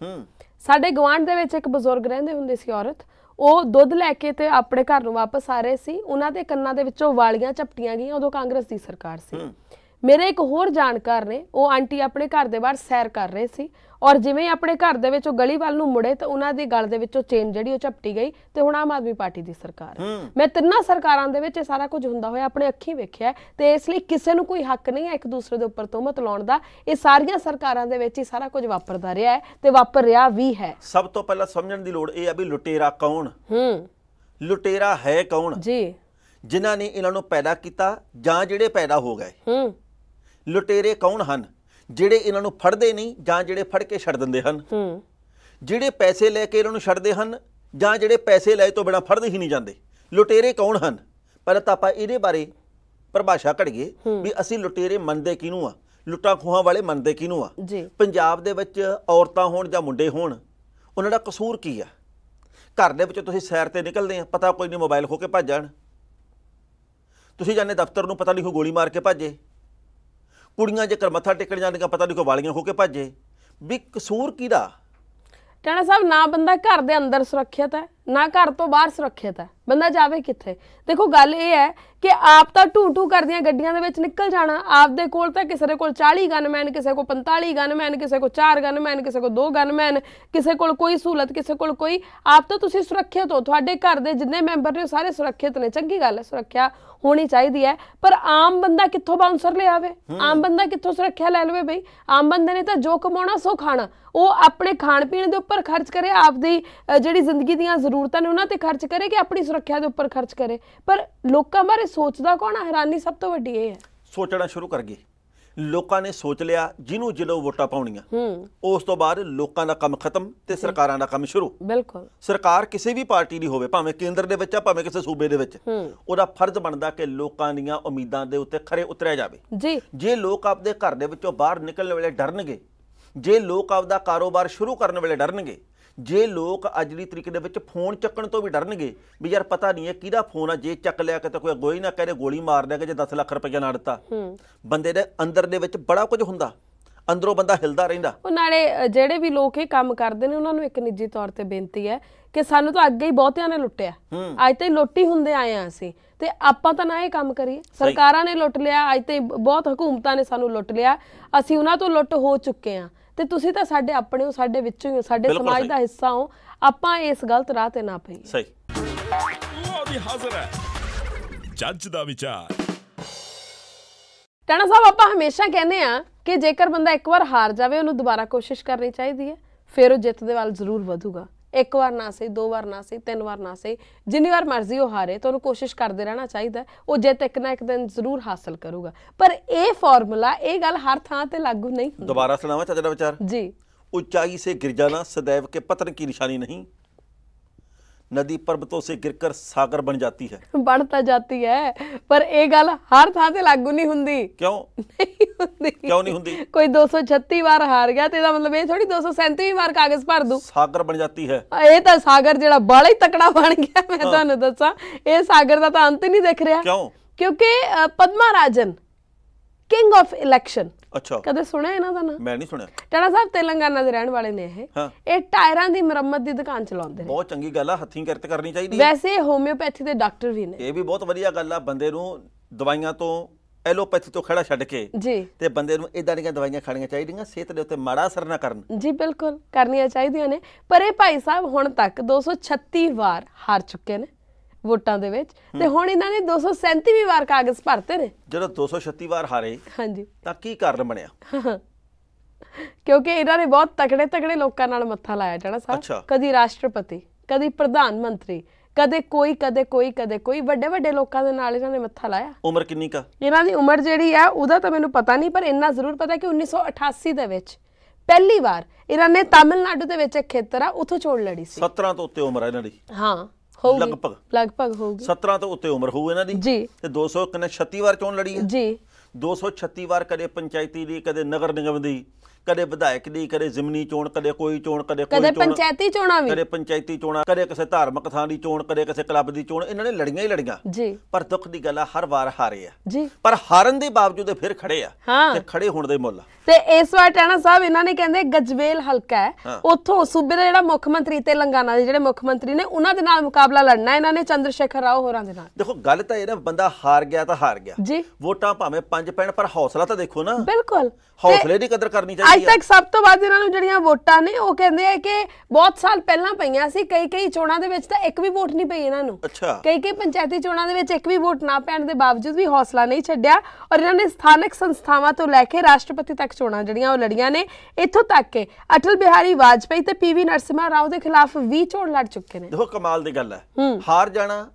Speaker 3: ਸਾਡੇ ਗਵਾਂਢ ਦੇ ਵਿੱਚ ਇੱਕ ਬਜ਼ੁਰਗ ਰਹਿੰਦੇ ਹੁੰਦੇ ਸੀ ਔਰਤ ਉਹ ਦੁੱਧ ਲੈ ਕੇ ਤੇ ਆਪਣੇ ਘਰ ਨੂੰ ਵਾਪਸ ਆ ਰਹੇ ਸੀ ਉਹਨਾਂ ਦੇ ਕੰਨਾਂ ਦੇ ਵਿੱਚੋਂ ਵਾਲੀਆਂ ਝਪਟੀਆਂ ਗਈਆਂ ਉਦੋਂ ਕਾਂਗਰਸ ਦੀ ਸਰਕਾਰ ਸੀ ਮੇਰੇ ਇੱਕ ਹੋਰ ਜਾਣਕਾਰ ਨੇ ਉਹ ਆਂਟੀ ਆਪਣੇ ਘਰ ਦੇ ਬਾਹਰ ਸੈਰ ਕਰ ਰਹੇ ਸੀ ਔਰ ਜਿਵੇਂ ਆਪਣੇ ਘਰ ਦੇ ਵਿੱਚ ਉਹ ਗਲੀ ਵੱਲ ਨੂੰ ਮੁੜੇ ਤਾਂ ਉਹਨਾਂ ਦੀ ਗੱਲ ਦੇ ਵਿੱਚੋਂ ਚੇਨ ਜਿਹੜੀ ਉਹ ਝਪਟੀ ਗਈ ਤੇ ਹੁਣ ਆਮ ਆਦਮੀ ਪਾਰਟੀ ਦੀ ਸਰਕਾਰ ਮੈਂ ਤਿੰਨਾਂ ਸਰਕਾਰਾਂ ਦੇ ਵਿੱਚ ਇਹ ਸਾਰਾ ਕੁਝ ਹੁੰਦਾ ਹੋਇਆ ਆਪਣੇ ਅੱਖੀ ਵੇਖਿਆ ਤੇ ਇਸ ਲਈ ਕਿਸੇ ਨੂੰ ਕੋਈ ਹੱਕ ਨਹੀਂ ਹੈ ਇੱਕ ਦੂਸਰੇ ਦੇ ਉੱਪਰ ਤੋਮਤ ਲਾਉਣ ਦਾ ਇਹ ਸਾਰੀਆਂ ਸਰਕਾਰਾਂ ਦੇ ਵਿੱਚ ਹੀ ਸਾਰਾ ਕੁਝ ਵਾਪਰਦਾ ਰਿਹਾ ਹੈ ਤੇ ਵਾਪਰ ਰਿਹਾ ਵੀ ਹੈ
Speaker 2: ਸਭ ਤੋਂ ਪਹਿਲਾਂ ਸਮਝਣ ਦੀ ਲੋੜ ਇਹ ਆ ਵੀ ਲੁਟੇਰਾ ਕੌਣ ਹੂੰ ਲੁਟੇਰਾ ਹੈ ਕੌਣ ਜੀ ਜਿਨ੍ਹਾਂ ਨੇ ਇਹਨਾਂ ਨੂੰ ਪੈਦਾ ਕੀਤਾ ਜਾਂ ਜਿਹੜੇ ਪੈਦਾ ਹੋ ਗਏ ਹੂੰ ਲੁਟੇਰੇ ਕੌਣ ਹਨ ਜਿਹੜੇ ਇਹਨਾਂ ਨੂੰ ਫੜਦੇ ਨਹੀਂ ਜਾਂ ਜਿਹੜੇ ਫੜ ਕੇ ਛੱਡ ਦਿੰਦੇ ਹਨ ਹੂੰ ਜਿਹੜੇ ਪੈਸੇ ਲੈ ਕੇ ਇਹਨਾਂ ਨੂੰ ਛੱਡਦੇ ਹਨ ਜਾਂ ਜਿਹੜੇ ਪੈਸੇ ਲੈ ਤੋਂ ਬਿਨਾ ਫੜਦੇ ਹੀ ਨਹੀਂ ਜਾਂਦੇ ਲੁਟੇਰੇ ਕੌਣ ਹਨ ਪਹਿਲਾਂ ਤਾਂ ਆਪਾਂ ਇਹਦੇ ਬਾਰੇ ਪਰਿਭਾਸ਼ਾ ਕਢੀਏ ਵੀ ਅਸੀਂ ਲੁਟੇਰੇ ਮੰਨਦੇ ਕਿਹਨੂੰ ਆ ਲੁੱਟਾਂ ਖੋਹਾਂ ਵਾਲੇ ਮੰਨਦੇ ਕਿਹਨੂੰ ਆ ਪੰਜਾਬ ਦੇ ਵਿੱਚ ਔਰਤਾਂ ਹੋਣ ਜਾਂ ਮੁੰਡੇ ਹੋਣ ਉਹਨਾਂ ਦਾ ਕਸੂਰ ਕੀ ਆ ਘਰ ਦੇ ਵਿੱਚੋਂ ਤੁਸੀਂ ਸੈਰ ਤੇ ਨਿਕਲਦੇ ਆ ਪਤਾ ਕੋਈ ਨਹੀਂ ਮੋਬਾਈਲ ਖੋ ਕੇ ਭੱਜ ਜਾਣ ਤੁਸੀਂ ਜਾਣੇ ਦਫ਼ਤਰ ਨੂੰ ਪਤਾ ਨਹੀਂ ਕੋਈ ਗੋਲੀ ਮਾਰ ਕੇ ਭੱਜੇ ਕੁੜੀਆਂ ਜੇਕਰ ਮੱਥਾ ਟੇਕਣ ਜਾਂਦੀਆਂ ਪਤਾ ਨਹੀਂ ਕੋ ਵਾਲੀਆਂ ਹੋ ਕੇ ਭੱਜੇ ਵੀ ਕਸੂਰ ਕਿਹਦਾ
Speaker 3: ਟਾਣਾ ਸਾਹਿਬ ਨਾ ਬੰਦਾ ਘਰ ਦੇ ਅੰਦਰ ਸੁਰੱਖਿਅਤ ਹੈ ਨਾ ਘਰ ਤੋਂ ਬਾਹਰ ਸੁਰੱਖਿਅਤ ਹੈ ਬੰਦਾ ਜਾਵੇ ਕਿੱਥੇ ਦੇਖੋ ਗੱਲ ਇਹ ਹੈ ਕਿ ਆਪ ਤਾਂ ਢੂ ਢੂ ਕਰਦੀਆਂ ਗੱਡੀਆਂ ਦੇ ਵਿੱਚ ਨਿਕਲ ਜਾਣਾ ਆਪ ਦੇ ਕੋਲ ਤਾਂ ਕਿਸੇ ਦੇ ਕੋਲ 40 ਗਨਮੈਨ ਕਿਸੇ ਕੋਲ 45 ਗਨਮੈਨ ਕਿਸੇ ਕੋਲ 4 ਗਨਮੈਨ ਕਿਸੇ ਕੋਲ 2 ਗਨਮੈਨ ਕਿਸੇ ਕੋਲ ਕੋਈ ਸਹੂਲਤ ਕਿਸੇ ਕੋਲ ਕੋਈ ਆਪ ਤਾਂ ਤੁਸੀਂ ਸੁਰੱਖਿਅਤ ਹੋ ਤੁਹਾਡੇ ਘਰ ਦੇ ਜਿੰਨੇ ਮੈਂਬਰ ਨੇ ਸਾਰੇ ਸੁਰੱਖਿਅਤ ਨੇ ਚੰਗੀ ਗੱਲ ਹੈ ਸੁਰੱਖਿਆ ਹੋਣੀ ਚਾਹੀਦੀ ਹੈ ਪਰ ਆਮ ਬੰਦਾ ਕਿੱਥੋਂ ਬਾਉਂਸਰ ਲੈ ਆਵੇ ਆਮ ਬੰਦਾ ਕਿੱਥੋਂ ਸੁਰੱਖਿਆ ਲੈ ਲਵੇ ਬਈ ਆਮ ਬੰਦੇ ਨੇ ਤਾਂ ਜੋ ਕਮਾਉਣਾ ਸੋ ਖਾਣਾ ਉਹ ਆਪਣੇ ਖਾਣ ਪੀਣ ਦੇ ਉੱਪਰ ਖਰਚ ਕਰੇ ਆਪਦੀ ਜਿਹੜੀ ਜ਼ਿੰਦਗੀ ਦੀਆਂ ਜ਼ਰੂਰਤਾਂ ਨੇ ਉਹਨਾਂ ਤੇ ਖਰਚ ਕਰੇ ਕਿ ਆਪਣੀ ਸੁਰੱਖਿਆ ਦੇ ਉੱਪਰ ਖਰਚ ਕਰੇ ਪਰ ਲੋਕਾਂ ਬਾਰੇ ਸੋਚਦਾ ਕੌਣ ਹੈਰਾਨੀ ਸਭ ਤੋਂ ਵੱਡੀ ਇਹ ਹੈ
Speaker 2: ਸੋਚਣਾ ਸ਼ੁਰੂ ਕਰ ਗਏ ਲੋਕਾਂ ਨੇ ਸੋਚ ਲਿਆ ਜਿਹਨੂੰ ਜਿਲੋ ਵੋਟਾਂ ਪਾਉਣੀਆਂ ਹੂੰ ਉਸ ਤੋਂ ਬਾਅਦ ਲੋਕਾਂ ਦਾ ਕੰਮ ਖਤਮ ਤੇ ਸਰਕਾਰਾਂ ਦਾ ਕੰਮ ਸ਼ੁਰੂ ਬਿਲਕੁਲ ਸਰਕਾਰ ਕਿਸੇ ਵੀ ਪਾਰਟੀ ਦੀ ਹੋਵੇ ਭਾਵੇਂ ਕੇਂਦਰ ਦੇ ਵਿੱਚ ਆ ਭਾਵੇਂ ਕਿਸੇ ਸੂਬੇ ਦੇ ਵਿੱਚ ਉਹਦਾ ਫਰਜ਼ ਬਣਦਾ ਕਿ ਲੋਕਾਂ ਦੀਆਂ ਉਮੀਦਾਂ ਦੇ ਉੱਤੇ ਖਰੇ ਉਤਰਿਆ ਜਾਵੇ ਜੀ ਜੇ ਲੋਕ ਆਪਦੇ ਘਰ ਦੇ ਵਿੱਚੋਂ ਬਾਹਰ ਨਿਕਲਣ ਵੇਲੇ ਡਰਨਗੇ ਜੇ ਲੋਕ ਆਪਦਾ ਕਾਰੋਬਾਰ ਸ਼ੁਰੂ ਕਰਨ ਵੇਲੇ ਡਰਨਗੇ ਜੇ ਲੋਕ ਅਜਲੀ ਤਰੀਕੇ ਦੇ ਵਿੱਚ ਫੋਨ ਚੱਕਣ ਤੋਂ ਵੀ ਡਰਨਗੇ ਵੀ ਯਾਰ ਪਤਾ ਨਹੀਂ ਹੈ ਕਿਹਦਾ ਫੋਨ ਆ ਜੇ ਚੱਕ ਲਿਆ ਕਿਤੇ ਕੋਈ ਅਗੋਈ ਨਾ ਕਹੇ ਗੋਲੀ ਮਾਰ ਦੇਗਾ ਜੇ 10 ਲੱਖ ਰੁਪਏ ਨਾ ਦਿੱਤਾ ਬੰਦੇ ਦੇ ਅੰਦਰ ਦੇ ਵਿੱਚ ਬੜਾ ਕੁਝ ਹੁੰਦਾ ਅੰਦਰੋਂ ਬੰਦਾ ਹਿਲਦਾ ਰਹਿੰਦਾ
Speaker 3: ਉਹ ਨਾਲੇ ਜਿਹੜੇ ਵੀ ਲੋਕ ਇਹ ਕੰਮ ਕਰਦੇ ਨੇ ਉਹਨਾਂ ਨੂੰ ਇੱਕ ਨਿੱਜੀ ਤੌਰ ਤੇ ਬੇਨਤੀ ਹੈ ਕਿ ਸਾਨੂੰ ਤਾਂ ਅੱਗੇ ਹੀ ਬਹੁਤਿਆਂ ਨੇ ਲੁੱਟਿਆ ਅੱਜ ਤੇ ਲੋਟੀ ਹੁੰਦੇ ਆਏ ਆ ਅਸੀਂ ਤੇ ਆਪਾਂ ਤਾਂ ਨਾ ਇਹ ਕੰਮ ਕਰੀਏ ਸਰਕਾਰਾਂ ਨੇ ਲੁੱਟ ਲਿਆ ਅੱਜ ਤੇ ਬਹੁਤ ਹਕੂਮਤਾਂ ਨੇ ਸਾਨੂੰ ਲੁੱਟ ਲਿਆ ਅਸੀਂ ਉਹਨਾਂ ਤੋਂ ਲੁੱਟ ਹੋ ਚੁੱਕੇ ਆ ਤੇ ਤੁਸੀਂ ਤਾਂ ਸਾਡੇ ਆਪਣੇ ਹੋ ਸਾਡੇ ਵਿੱਚੋਂ ਹੀ ਹੋ ਸਾਡੇ ਸਮਾਜ ਦਾ ਹਿੱਸਾ ਹੋ ਆਪਾਂ ਇਸ ਗਲਤ ਰਾਹ ਤੇ ਨਾ ਪਈਏ
Speaker 1: ਸਹੀ ਉਹ ਵੀ ਹਾਜ਼ਰ ਹੈ ਜੱਜ ਦਾ ਵਿਚਾਰ
Speaker 3: ਟਣਾ ਸਾਹਿਬ ਆਪਾਂ ਹਮੇਸ਼ਾ ਕਹਿੰਦੇ ਆ ਕਿ ਜੇਕਰ ਬੰਦਾ ਇੱਕ ਵਾਰ ਹਾਰ ਜਾਵੇ ਉਹਨੂੰ ਦੁਬਾਰਾ ਕੋਸ਼ਿਸ਼ ਕਰਨੀ ਚਾਹੀਦੀ ਹੈ ਫਿਰ ਉਹ ਜਿੱਤ ਦੇ ਵੱਲ ਜ਼ਰੂਰ ਵਧੂਗਾ ਇੱਕ ਵਾਰ ਨਾ ਸਹੀ ਦੋ ਵਾਰ ਨਾ ਸਹੀ ਤਿੰਨ ਵਾਰ ਨਾ ਸਹੀ ਜਿੰਨੀ ਵਾਰ ਮਰਜ਼ੀ ਉਹ ਹਾਰੇ ਤੁਹਾਨੂੰ ਕੋਸ਼ਿਸ਼ ਕਰਦੇ ਰਹਿਣਾ ਚਾਹੀਦਾ ਉਹ ਜਿੱਤ ਇੱਕ ਨਾ ਇੱਕ ਦਿਨ ਜ਼ਰੂਰ ਹਾਸਲ ਕਰੂਗਾ ਪਰ ਇਹ ਫਾਰਮੂਲਾ ਇਹ ਗੱਲ ਹਰ ਥਾਂ ਤੇ ਲਾਗੂ ਨਹੀਂ ਹੁੰਦੀ
Speaker 2: ਦੁਬਾਰਾ ਸੁਣਾਵਾਂ ਚਾਚਾ ਦਾ ਵਿਚਾਰ ਜੀ ਉਚਾਈ ਸੇ ਗਿਰ ਜਾਣਾ ਸਦੈਵ ਕੇ ਪਤਨ ਕੀ ਨਿਸ਼ਾਨੀ ਨਹੀਂ नदी पर्वतों से गिरकर ਸਾਗਰ ਬਣ ਜਾਂਦੀ ਹੈ
Speaker 3: बढ़ता ਜਾਂਦੀ ਹੈ ਪਰ ਇਹ ਗੱਲ ਹਰ ਥਾਂ ਤੇ ਲਾਗੂ ਨਹੀਂ ਹੁੰਦੀ
Speaker 2: ਕਿਉਂ ਨਹੀਂ ਹੁੰਦੀ ਕਿਉਂ ਨਹੀਂ ਹੁੰਦੀ
Speaker 3: ਕੋਈ 236 ਵਾਰ ਹਾਰ ਗਿਆ ਤੇ ਇਹਦਾ ਮਤਲਬ ਇਹ ਥੋੜੀ 237 ਵਾਰ ਕਾਗਜ਼ ਭਰ ਦੂ
Speaker 2: ਸਾਗਰ ਬਣ ਜਾਂਦੀ ਹੈ
Speaker 3: ਇਹ ਤਾਂ ਸਾਗਰ ਜਿਹੜਾ ਬਾਲਾ ਹੀ ਤਕੜਾ ਬਣ ਗਿਆ ਮੈਂ ਤੁਹਾਨੂੰ ਦੱਸਾਂ ਇਹ ਸਾਗਰ ਦਾ ਤਾਂ ਅੰਤ ਨਹੀਂ ਦਿਖ ਰਿਹਾ ਕਿਉਂ ਕਿਉਂਕਿ Padma Rajan king of election ਅੱਛਾ ਕਦੇ ਸੁਣਿਆ ਇਹਨਾਂ ਦਾ ਨਾਂ ਮੈਂ ਨਹੀਂ ਸੁਣਿਆ ਟਾਣਾ ਸਾਹਿਬ ਤੇਲੰਗਾਨਾ ਦੇ ਰਹਿਣ ਵਾਲੇ ਨੇ ਇਹ ਇਹ ਟਾਇਰਾਂ ਦੀ ਮੁਰੰਮਤ ਦੀ ਦੁਕਾਨ ਚਲਾਉਂਦੇ ਨੇ
Speaker 2: ਬਹੁਤ ਚੰਗੀ ਗੱਲ ਆ ਹੱਥੀਂ ਕਿਰਤ ਕਰਨੀ ਚਾਹੀਦੀ ਹੈ
Speaker 3: ਵੈਸੇ ਹੋਮਿਓਪੈਥੀ ਦੇ ਡਾਕਟਰ ਵੀ ਨੇ
Speaker 2: ਇਹ ਵੀ ਬਹੁਤ ਵਧੀਆ ਗੱਲ ਆ ਬੰਦੇ ਨੂੰ ਦਵਾਈਆਂ ਤੋਂ ਐਲੋਪੈਥੀ ਤੋਂ ਖੜਾ ਛੱਡ ਕੇ ਜੀ ਤੇ ਬੰਦੇ ਨੂੰ ਇਦਾਂ ਦੀਆਂ ਦਵਾਈਆਂ ਖਾਣੀਆਂ ਚਾਹੀਦੀਆਂ ਸਿਹਤ ਦੇ ਉੱਤੇ ਮਾੜਾ ਅਸਰ ਨਾ ਕਰਨ
Speaker 3: ਜੀ ਬਿਲਕੁਲ ਕਰਨੀਆਂ ਚਾਹੀਦੀਆਂ ਨੇ ਪਰ ਇਹ ਭਾਈ ਸਾਹਿਬ ਹੁਣ ਤੱਕ 236 ਵਾਰ ਹਾਰ ਚੁੱਕੇ ਨੇ ਵੋਟਾਂ ਦੇ ਵਿੱਚ ਤੇ ਹੁਣ ਇਹਨਾਂ ਨੇ 237ਵੀਂ ਵਾਰ ਕਾਗਜ਼ ਭਰਤੇ ਨੇ
Speaker 2: ਜਦੋਂ 236 ਵਾਰ ਹਾਰੇ ਹਾਂਜੀ ਤਾਂ ਕੀ ਕਾਰਨ
Speaker 3: ਬਣਿਆ ਕਿਉਂਕਿ ਇਹਨਾਂ ਨੇ ਬਹੁਤ ਤਕੜੇ ਤਕੜੇ ਲੋਕਾਂ ਨਾਲ ਮੱਥਾ ਲਾਇਆ ਜਣਾ ਸਾਹਿਬ ਕਦੀ ਰਾਸ਼ਟਰਪਤੀ ਕਦੀ ਪ੍ਰਧਾਨ ਮੰਤਰੀ ਕਦੇ ਕੋਈ ਕਦੇ ਕੋਈ ਕਦੇ ਕੋਈ ਵੱਡੇ ਵੱਡੇ ਲੋਕਾਂ ਦੇ ਨਾਲ ਇਹਨਾਂ ਨੇ ਮੱਥਾ ਲਾਇਆ ਉਮਰ ਕਿੰਨੀ ਕਾ ਇਹਨਾਂ ਦੀ ਉਮਰ ਜਿਹੜੀ ਆ ਉਹਦਾ ਤਾਂ ਮੈਨੂੰ ਪਤਾ ਨਹੀਂ ਪਰ ਇੰਨਾ ਜ਼ਰੂਰ ਪਤਾ ਕਿ 1988 ਦੇ ਵਿੱਚ ਪਹਿਲੀ ਵਾਰ ਇਹਨਾਂ ਨੇ ਤਾਮਿਲਨਾਡੂ ਦੇ ਵਿੱਚ ਇੱਕ ਖੇਤਰ ਆ ਉੱਥੋਂ ਚੋਣ ਲੜੀ
Speaker 2: ਸੀ 17 ਤੋਂ ਉੱਤੇ ਉਮਰ ਆ ਇਹਨਾਂ ਦੀ
Speaker 3: ਹਾਂ ਹੋਊਗੀ ਲਗਭਗ ਲਗਭਗ ਹੋਊਗੀ
Speaker 2: 17 ਤੋਂ ਉੱਤੇ ਉਮਰ ਹੋਊ ਇਹਨਾਂ ਦੀ ਜੀ ਤੇ 200 ਕਿੰਨੇ 36 ਵਾਰ ਚੋਣ ਲੜੀ ਹੈ ਜੀ 236 ਵਾਰ ਕਦੇ ਪੰਚਾਇਤੀ ਦੀ ਕਦੇ ਨਗਰ ਨਿਗਮ ਦੀ ਕਦੇ ਵਿਧਾਇਕ ਦੀ ਕਦੇ ਜ਼ਮਨੀ ਚੋਣ ਕਦੇ ਕੋਈ ਚੋਣ ਕਦੇ ਕੋਈ ਚੋਣ ਕਦੇ ਪੰਚਾਇਤੀ ਚੋਣਾਂ ਵੀ ਕਦੇ ਪੰਚਾਇਤੀ ਚੋਣਾਂ ਕਦੇ ਕਿਸੇ ਧਾਰਮਿਕ ਥਾਂ ਦੀ ਚੋਣ ਕਦੇ ਕਿਸੇ ਕਲੱਬ ਦੀ ਚੋਣ ਇਹਨਾਂ ਨੇ ਲੜੀਆਂ ਹੀ ਲੜੀਆਂ ਜੀ ਪਰ ਦੁੱਖ ਦੀ ਗੱਲ ਆ ਹਰ ਵਾਰ ਹਾਰੇ ਆ ਜੀ ਪਰ ਹਾਰਨ ਦੇ ਬਾਵਜੂਦ ਫਿਰ ਖੜੇ ਆ ਤੇ ਖੜੇ ਹੋਣ ਦੇ ਮੁੱਲ
Speaker 3: ਤੇ ਇਸ ਵਾਰ ਟਾਣਾ ਸਾਹਿਬ ਇਹਨਾਂ ਨੇ ਕਹਿੰਦੇ ਗਜਵੇਲ ਹਲਕਾ ਹੈ ਉੱਥੋਂ ਸੂਬੇ ਦਾ ਜਿਹੜਾ ਮੁੱਖ ਮੰਤਰੀ ਤੇ ਲੰਗਾਨਾ ਦੇ ਜਿਹੜੇ ਮੁੱਖ ਮੰਤਰੀ ਨੇ ਉਹਨਾਂ ਦੇ ਨਾਲ ਮੁਕਾਬਲਾ ਲੜਨਾ ਇਹਨਾਂ ਨੇ ਚੰਦਰ ਸ਼ੇਖਰ ਰਾਓ ਹੋਰਾਂ ਦੇ ਨਾਲ
Speaker 2: ਦੇਖੋ ਗੱਲ ਤਾਂ ਇਹ ਨਾ ਬੰਦਾ ਹਾਰ ਗਿਆ ਤਾਂ ਹਾਰ ਗਿਆ ਜੀ ਵੋਟਾਂ ਭਾਵੇਂ ਪੰਜ ਪੈਣ ਪਰ ਹੌਸਲਾ ਤਾਂ ਦੇਖੋ ਨਾ
Speaker 3: ਬਿਲਕੁਲ ਹੌਸਲੇ
Speaker 2: ਦੀ ਕਦਰ ਕਰਨੀ ਚਾਹੀਦੀ ਅੱਜ ਤੱਕ
Speaker 3: ਸਭ ਤੋਂ ਵੱਧ ਇਹਨਾਂ ਨੂੰ ਜਿਹੜੀਆਂ ਵੋਟਾਂ ਨੇ ਉਹ ਕਹਿੰਦੇ ਆ ਕਿ ਬਹੁਤ ਸਾਲ ਪਹਿਲਾਂ ਪਈਆਂ ਸੀ ਕਈ ਕਈ ਚੋਣਾਂ ਦੇ ਵਿੱਚ ਤਾਂ ਇੱਕ ਵੀ ਵੋਟ ਨਹੀਂ ਪਈ ਇਹਨਾਂ ਨੂੰ ਕਈ ਕਈ ਪੰਚਾਇਤੀ ਚੋਣਾਂ ਦੇ ਵਿੱਚ ਇੱਕ ਵੀ ਵੋਟ ਨਾ ਪੈਣ ਦੇ ਬਾਵਜੂਦ ਵੀ ਹੌਸਲਾ ਨਹੀਂ ਛੱਡਿਆ ਔਰ ਇਹਨਾਂ ਨੇ ਸਥਾਨਕ ਸੰਸਥਾਵਾਂ ਤੋਂ ਲੈ ਕੇ ਰਾਸ਼ਟਰਪਤੀ ਤੱਕ ਚੋਣਾਂ ਜਿਹੜੀਆਂ ਉਹ ਲੜੀਆਂ ਨੇ ਇੱਥੋਂ ਤੱਕ ਕਿ ਅਟਲ ਬਿਹਾਰੀ ਵਾਜਪਾਈ ਤੇ ਪੀਵੀ ਨਰਸਿਮਾ ਰਾਓ ਦੇ ਖਿਲਾਫ ਵੀ ਚੋਣ ਲੜ ਚੁੱਕੇ ਨੇ
Speaker 2: ਦੇਖੋ ਕਮਾਲ ਦੀ ਗੱਲ ਹੈ ਹਾਰ ਜਾਣਾ